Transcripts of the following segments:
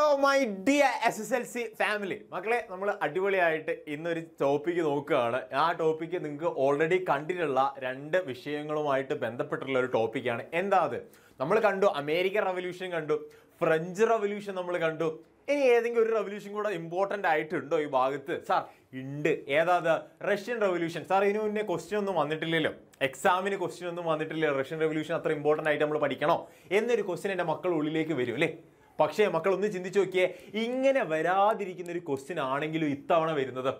hello my dear S S L C family മക്കളെ നമ്മൾ അടിപൊളിയായിട്ട് ഇന്നൊരു ടോപ്പിക്ക് നോക്കുകയാണ് ആ ടോപ്പിക്ക് നിങ്ങൾക്ക് ഓൾറെഡി കണ്ടിട്ടുള്ള രണ്ട് വിഷയങ്ങളുമായിട്ട് ബന്ധപ്പെട്ടുള്ള ഒരു ടോപ്പിക്കാണ് എന്താ അത് നമ്മൾ കണ്ടു അമേരിക്കൻ റവല്യൂഷൻ കണ്ടു ഫ്രഞ്ച് റവല്യൂഷൻ നമ്മൾ കണ്ടു ഇനി ഏതെങ്കിലും ഒരു റവല്യൂഷൻ കൂടെ ഇമ്പോർട്ടൻ്റ് ആയിട്ടുണ്ടോ ഈ ഭാഗത്ത് സാർ ഉണ്ട് ഏതാത് റഷ്യൻ റവല്യൂഷൻ സാർ ഇതിന് മുന്നേ ക്വസ്റ്റ്യൻ ഒന്നും വന്നിട്ടില്ലല്ലോ എക്സാമിന് ക്വസ്റ്റ്യൻ ഒന്നും വന്നിട്ടില്ല റഷ്യൻ റവല്യൂഷൻ അത്ര ഇമ്പോർട്ടൻ്റ് ആയിട്ട് നമ്മൾ പഠിക്കണോ എന്നൊരു ക്വസ്റ്റ്യൻ എൻ്റെ മക്കളുടെ ഉള്ളിലേക്ക് വരും അല്ലേ പക്ഷേ മക്കൾ ഒന്ന് ചിന്തിച്ചു നോക്കിയേ ഇങ്ങനെ വരാതിരിക്കുന്ന ഒരു ക്വസ്റ്റ്യൻ ആണെങ്കിലും ഇത്തവണ വരുന്നത്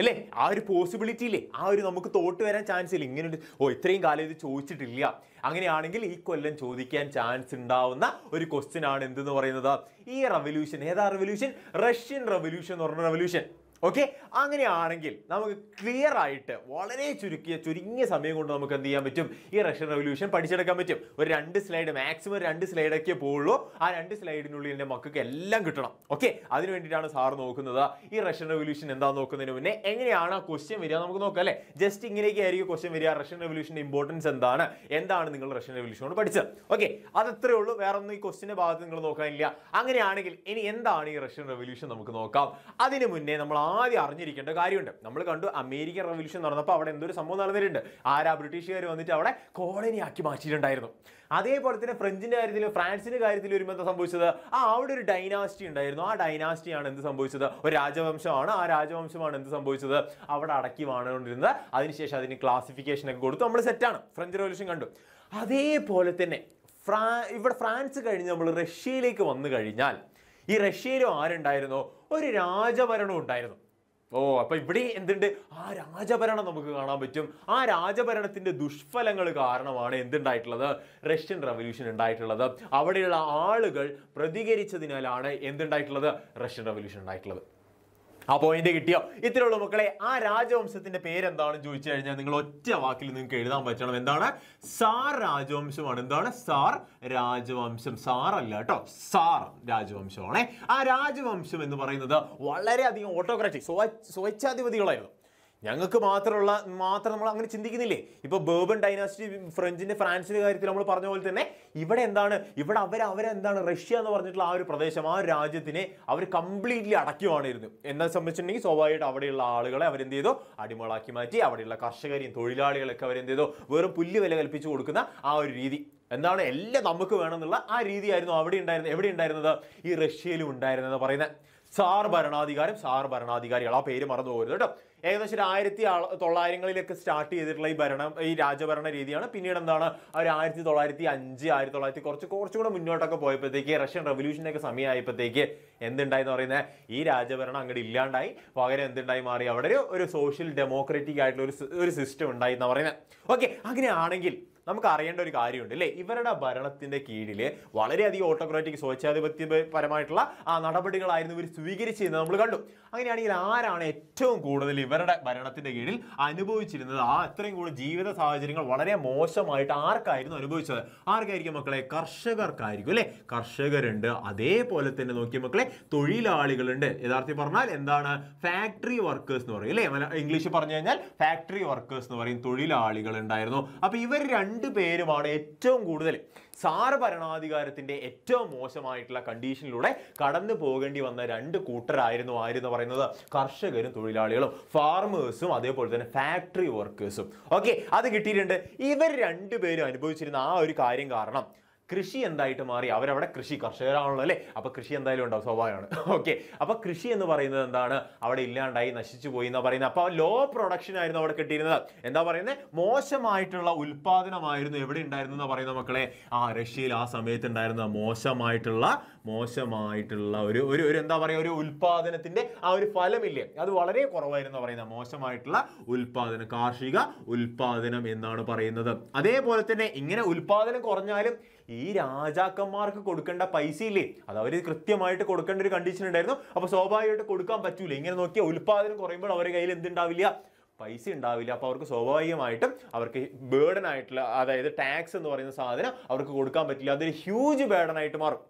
അല്ലേ ആ ഒരു പോസിബിലിറ്റി ഇല്ലേ ആ ഒരു നമുക്ക് തോട്ട് വരാൻ ചാൻസ് ഇല്ല ഇങ്ങനെ ഓ ഇത്രയും കാലം ഇത് ചോദിച്ചിട്ടില്ല അങ്ങനെയാണെങ്കിൽ ഈ കൊല്ലം ചോദിക്കാൻ ചാൻസ് ഉണ്ടാവുന്ന ഒരു ക്വസ്റ്റ്യൻ ആണ് എന്തെന്ന് പറയുന്നത് ഈ റെവല്യൂഷൻ ഏതാ റെവല്യൂഷൻ റഷ്യൻ റെവല്യൂഷൻ എന്ന് പറഞ്ഞ റെവല്യൂഷൻ ഓക്കെ അങ്ങനെയാണെങ്കിൽ നമുക്ക് ക്ലിയർ ആയിട്ട് വളരെ ചുരുക്കിയ ചുരുങ്ങിയ സമയം കൊണ്ട് നമുക്ക് എന്ത് ചെയ്യാൻ പറ്റും ഈ റഷ്യൻ റെവല്യൂഷൻ പഠിച്ചെടുക്കാൻ പറ്റും ഒരു രണ്ട് സ്ലൈഡ് മാക്സിമം രണ്ട് സ്ലൈഡൊക്കെ പോവുള്ളൂ ആ രണ്ട് സ്ലൈഡിനുള്ളിൽ എൻ്റെ മക്കൾക്ക് എല്ലാം കിട്ടണം ഓക്കെ അതിന് വേണ്ടിയിട്ടാണ് സാർ നോക്കുന്നത് ഈ റഷ്യൻ റെവല്യൂഷൻ എന്താ നോക്കുന്നതിന് മുന്നേ എങ്ങനെയാണ് ആ ക്വസ്റ്റ്യൻ വരിക നമുക്ക് നോക്കാം അല്ലേ ജസ്റ്റ് ഇങ്ങനെയൊക്കെ ആയിരിക്കും ക്വസ്റ്റ്യൻ വരിക റഷ്യൻ റെവല്യൂഷൻ്റെ ഇമ്പോർട്ടൻസ് എന്താണ് എന്താണ് നിങ്ങൾ റഷ്യൻ റെവല്യൂഷനോട് പഠിച്ചത് ഓക്കെ അതത്രേ ഉള്ളൂ വേറെ ഒന്നും ഈ ക്വസ്റ്റിൻ്റെ ഭാഗത്ത് നിങ്ങൾ നോക്കാനില്ല അങ്ങനെയാണെങ്കിൽ ഇനി എന്താണ് ഈ റഷ്യൻ റെവല്യൂഷൻ നമുക്ക് നോക്കാം അതിന് മുന്നേ നമ്മൾ ആദ്യം അറിഞ്ഞിരിക്കേണ്ട കാര്യമുണ്ട് നമ്മൾ കണ്ടു അമേരിക്കൻ റവല്യൂഷൻ നടന്നപ്പോൾ അവിടെ എന്തൊരു സംഭവം നടന്നിട്ടുണ്ട് ആരാ ബ്രിട്ടീഷുകാർ വന്നിട്ട് അവിടെ കോളനിയാക്കി മാറ്റിയിട്ടുണ്ടായിരുന്നു അതേപോലെ തന്നെ ഫ്രഞ്ചിൻ്റെ കാര്യത്തിലും ഫ്രാൻസിൻ്റെ കാര്യത്തിൽ വരുമ്പോൾ എന്താ സംഭവിച്ചത് ആ അവിടെ ഒരു ഡൈനാസ്റ്റി ഉണ്ടായിരുന്നു ആ ഡൈനാസ്റ്റിയാണ് എന്ത് സംഭവിച്ചത് ഒരു രാജവംശമാണ് ആ രാജവംശമാണ് എന്ത് സംഭവിച്ചത് അവിടെ അടക്കി വാണുകൊണ്ടിരുന്നത് അതിനുശേഷം അതിന് ക്ലാസിഫിക്കേഷൻ ഒക്കെ കൊടുത്തു നമ്മൾ സെറ്റാണ് ഫ്രഞ്ച് റവല്യൂഷൻ കണ്ടു അതേപോലെ തന്നെ ഫ്രാ ഇവിടെ ഫ്രാൻസ് കഴിഞ്ഞ് നമ്മൾ റഷ്യയിലേക്ക് വന്നു കഴിഞ്ഞാൽ ഈ റഷ്യയിലും ആരുണ്ടായിരുന്നു ഒരു രാജഭരണം ഉണ്ടായിരുന്നു ഓ അപ്പൊ ഇവിടെ എന്തുണ്ട് ആ രാജഭരണം നമുക്ക് കാണാൻ പറ്റും ആ രാജഭരണത്തിന്റെ ദുഷ്ഫലങ്ങൾ കാരണമാണ് എന്തുണ്ടായിട്ടുള്ളത് റഷ്യൻ റവല്യൂഷൻ ഉണ്ടായിട്ടുള്ളത് അവിടെയുള്ള ആളുകൾ പ്രതികരിച്ചതിനാലാണ് എന്തുണ്ടായിട്ടുള്ളത് റഷ്യൻ റവല്യൂഷൻ ഉണ്ടായിട്ടുള്ളത് ആ പോയിന്റ് കിട്ടിയോ ഉള്ളൂ മക്കളെ ആ രാജവംശത്തിന്റെ പേരെന്താണെന്ന് ചോദിച്ചു കഴിഞ്ഞാൽ നിങ്ങൾ ഒറ്റ വാക്കിൽ നിങ്ങൾക്ക് എഴുതാൻ പറ്റണം എന്താണ് സാർ രാജവംശമാണ് എന്താണ് സാർ രാജവംശം സാർ അല്ല കേട്ടോ സാർ രാജവംശമാണ് ആ രാജവംശം എന്ന് പറയുന്നത് വളരെയധികം ഓട്ടോക്രാറ്റിക് സ്വ സ്വച്ഛാധിപതികളായിരുന്നു ഞങ്ങൾക്ക് മാത്രമുള്ള മാത്രം നമ്മൾ അങ്ങനെ ചിന്തിക്കുന്നില്ലേ ഇപ്പോൾ ബേബൺ ഡൈനാസ്റ്റി ഫ്രഞ്ചിൻ്റെ ഫ്രാൻസിൻ്റെ കാര്യത്തിൽ നമ്മൾ പറഞ്ഞ പോലെ തന്നെ ഇവിടെ എന്താണ് ഇവിടെ അവർ അവരെന്താണ് റഷ്യ എന്ന് പറഞ്ഞിട്ടുള്ള ആ ഒരു പ്രദേശം ആ രാജ്യത്തിനെ അവർ കംപ്ലീറ്റ്ലി അടക്കുവാണിരുന്നു എന്നെ സംബന്ധിച്ചിട്ടുണ്ടെങ്കിൽ സ്വാഭാവികമായിട്ട് അവിടെയുള്ള ആളുകളെ അവരെന്ത് ചെയ്തു അടിമകളാക്കി മാറ്റി അവിടെയുള്ള കർഷകരെയും തൊഴിലാളികളൊക്കെ അവരെന്ത് ചെയ്തു വെറും പുല്ല് വില കൽപ്പിച്ചു കൊടുക്കുന്ന ആ ഒരു രീതി എന്താണ് എല്ലാം നമുക്ക് വേണമെന്നുള്ള ആ രീതിയായിരുന്നു അവിടെ ഉണ്ടായിരുന്നത് എവിടെ ഉണ്ടായിരുന്നത് ഈ റഷ്യയിലും ഉണ്ടായിരുന്നത് പറയുന്നത് സാർ ഭരണാധികാരം സാർ ഭരണാധികാരികൾ ആ പേര് മറന്നു പോകരുത് കേട്ടോ ഏകദേശം ഒരു ആയിരത്തി തൊള്ളായിരങ്ങളിലൊക്കെ സ്റ്റാർട്ട് ചെയ്തിട്ടുള്ള ഈ ഭരണം ഈ രാജഭരണ രീതിയാണ് പിന്നീട് എന്താണ് ഒരു ആയിരത്തി തൊള്ളായിരത്തി അഞ്ച് ആയിരത്തി തൊള്ളായിരത്തി കുറച്ച് കുറച്ചുകൂടെ മുന്നോട്ടൊക്കെ പോയപ്പോഴത്തേക്ക് റഷ്യൻ റവല്യൂഷനൊക്കെ സമയമായപ്പോഴത്തേക്ക് എന്തുണ്ടായെന്ന് പറയുന്നത് ഈ രാജഭരണം അങ്ങോട്ട് ഇല്ലാണ്ടായി പകരം എന്തുണ്ടായി മാറി അവിടെ ഒരു സോഷ്യൽ ഡെമോക്രാറ്റിക് ആയിട്ടുള്ള ഒരു സിസ്റ്റം ഉണ്ടായി എന്ന് പറയുന്നത് ഓക്കെ അങ്ങനെയാണെങ്കിൽ നമുക്ക് അറിയേണ്ട ഒരു കാര്യമുണ്ട് അല്ലേ ഇവരുടെ ഭരണത്തിന്റെ കീഴിൽ വളരെയധികം ഓട്ടോക്രാറ്റിക് സ്വേച്ഛാധിപത്യപരമായിട്ടുള്ള ആ നടപടികളായിരുന്നു ഇവർ സ്വീകരിച്ചിരുന്നത് നമ്മൾ കണ്ടു അങ്ങനെയാണെങ്കിൽ ആരാണ് ഏറ്റവും കൂടുതൽ ഇവരുടെ ഭരണത്തിന്റെ കീഴിൽ അനുഭവിച്ചിരുന്നത് ആ അത്രയും കൂടുതൽ ജീവിത സാഹചര്യങ്ങൾ വളരെ മോശമായിട്ട് ആർക്കായിരുന്നു അനുഭവിച്ചത് ആർക്കായിരിക്കും മക്കളെ കർഷകർക്കായിരിക്കും അല്ലെ കർഷകരുണ്ട് അതേപോലെ തന്നെ നോക്കിയ മക്കളെ തൊഴിലാളികളുണ്ട് യഥാർത്ഥത്തിൽ പറഞ്ഞാൽ എന്താണ് ഫാക്ടറി വർക്കേഴ്സ് എന്ന് പറയും അല്ലെ ഇംഗ്ലീഷ് പറഞ്ഞു കഴിഞ്ഞാൽ ഫാക്ടറി വർക്കേഴ്സ് എന്ന് പറയും തൊഴിലാളികൾ ഉണ്ടായിരുന്നു അപ്പോൾ ഇവർ രണ്ട് രണ്ട് പേരുമാണ് ഏറ്റവും കൂടുതൽ ഭരണാധികാരത്തിന്റെ ഏറ്റവും മോശമായിട്ടുള്ള കണ്ടീഷനിലൂടെ കടന്നു പോകേണ്ടി വന്ന രണ്ട് കൂട്ടരായിരുന്നു ആയിരുന്നു പറയുന്നത് കർഷകരും തൊഴിലാളികളും ഫാർമേഴ്സും അതേപോലെ തന്നെ ഫാക്ടറി വർക്കേഴ്സും ഓക്കെ അത് കിട്ടിയിട്ടുണ്ട് ഇവർ രണ്ടുപേരും അനുഭവിച്ചിരുന്ന ആ ഒരു കാര്യം കാരണം കൃഷി എന്തായിട്ട് മാറി അവരവിടെ കൃഷി കർഷകരാണല്ലോ അല്ലേ അപ്പോൾ കൃഷി എന്തായാലും ഉണ്ടാവും സ്വാഭാവികമാണ് ഓക്കെ അപ്പോൾ കൃഷി എന്ന് പറയുന്നത് എന്താണ് അവിടെ ഇല്ലാണ്ടായി നശിച്ചു പോയി എന്നാണ് പറയുന്നത് അപ്പോൾ ലോ പ്രൊഡക്ഷൻ ആയിരുന്നു അവിടെ കിട്ടിയിരുന്നത് എന്താ പറയുന്നത് മോശമായിട്ടുള്ള ഉൽപാദനമായിരുന്നു എവിടെ ഉണ്ടായിരുന്നു എന്ന് പറയുന്ന മക്കളെ ആ റഷ്യയിൽ ആ സമയത്ത് ഉണ്ടായിരുന്ന മോശമായിട്ടുള്ള മോശമായിട്ടുള്ള ഒരു ഒരു ഒരു എന്താ പറയുക ഒരു ഉൽപാദനത്തിന്റെ ആ ഒരു ഫലമില്ലേ അത് വളരെ കുറവായിരുന്നു പറയുന്നത് മോശമായിട്ടുള്ള ഉൽപാദനം കാർഷിക ഉൽപാദനം എന്നാണ് പറയുന്നത് അതേപോലെ തന്നെ ഇങ്ങനെ ഉൽപാദനം കുറഞ്ഞാലും ഈ രാജാക്കന്മാർക്ക് കൊടുക്കേണ്ട പൈസ ഇല്ലേ അത് അവർ കൃത്യമായിട്ട് കൊടുക്കേണ്ട ഒരു കണ്ടീഷൻ ഉണ്ടായിരുന്നു അപ്പോൾ സ്വാഭാവികമായിട്ട് കൊടുക്കാൻ പറ്റൂല ഇങ്ങനെ നോക്കിയാൽ ഉൽപാദനം കുറയുമ്പോൾ അവരുടെ കയ്യിൽ എന്തുണ്ടാവില്ല പൈസ ഉണ്ടാവില്ല അപ്പോൾ അവർക്ക് സ്വാഭാവികമായിട്ടും അവർക്ക് ബേർഡൻ ആയിട്ടുള്ള അതായത് ടാക്സ് എന്ന് പറയുന്ന സാധനം അവർക്ക് കൊടുക്കാൻ പറ്റില്ല അതൊരു ഹ്യൂജ് ബേർഡൻ ആയിട്ട് മാറും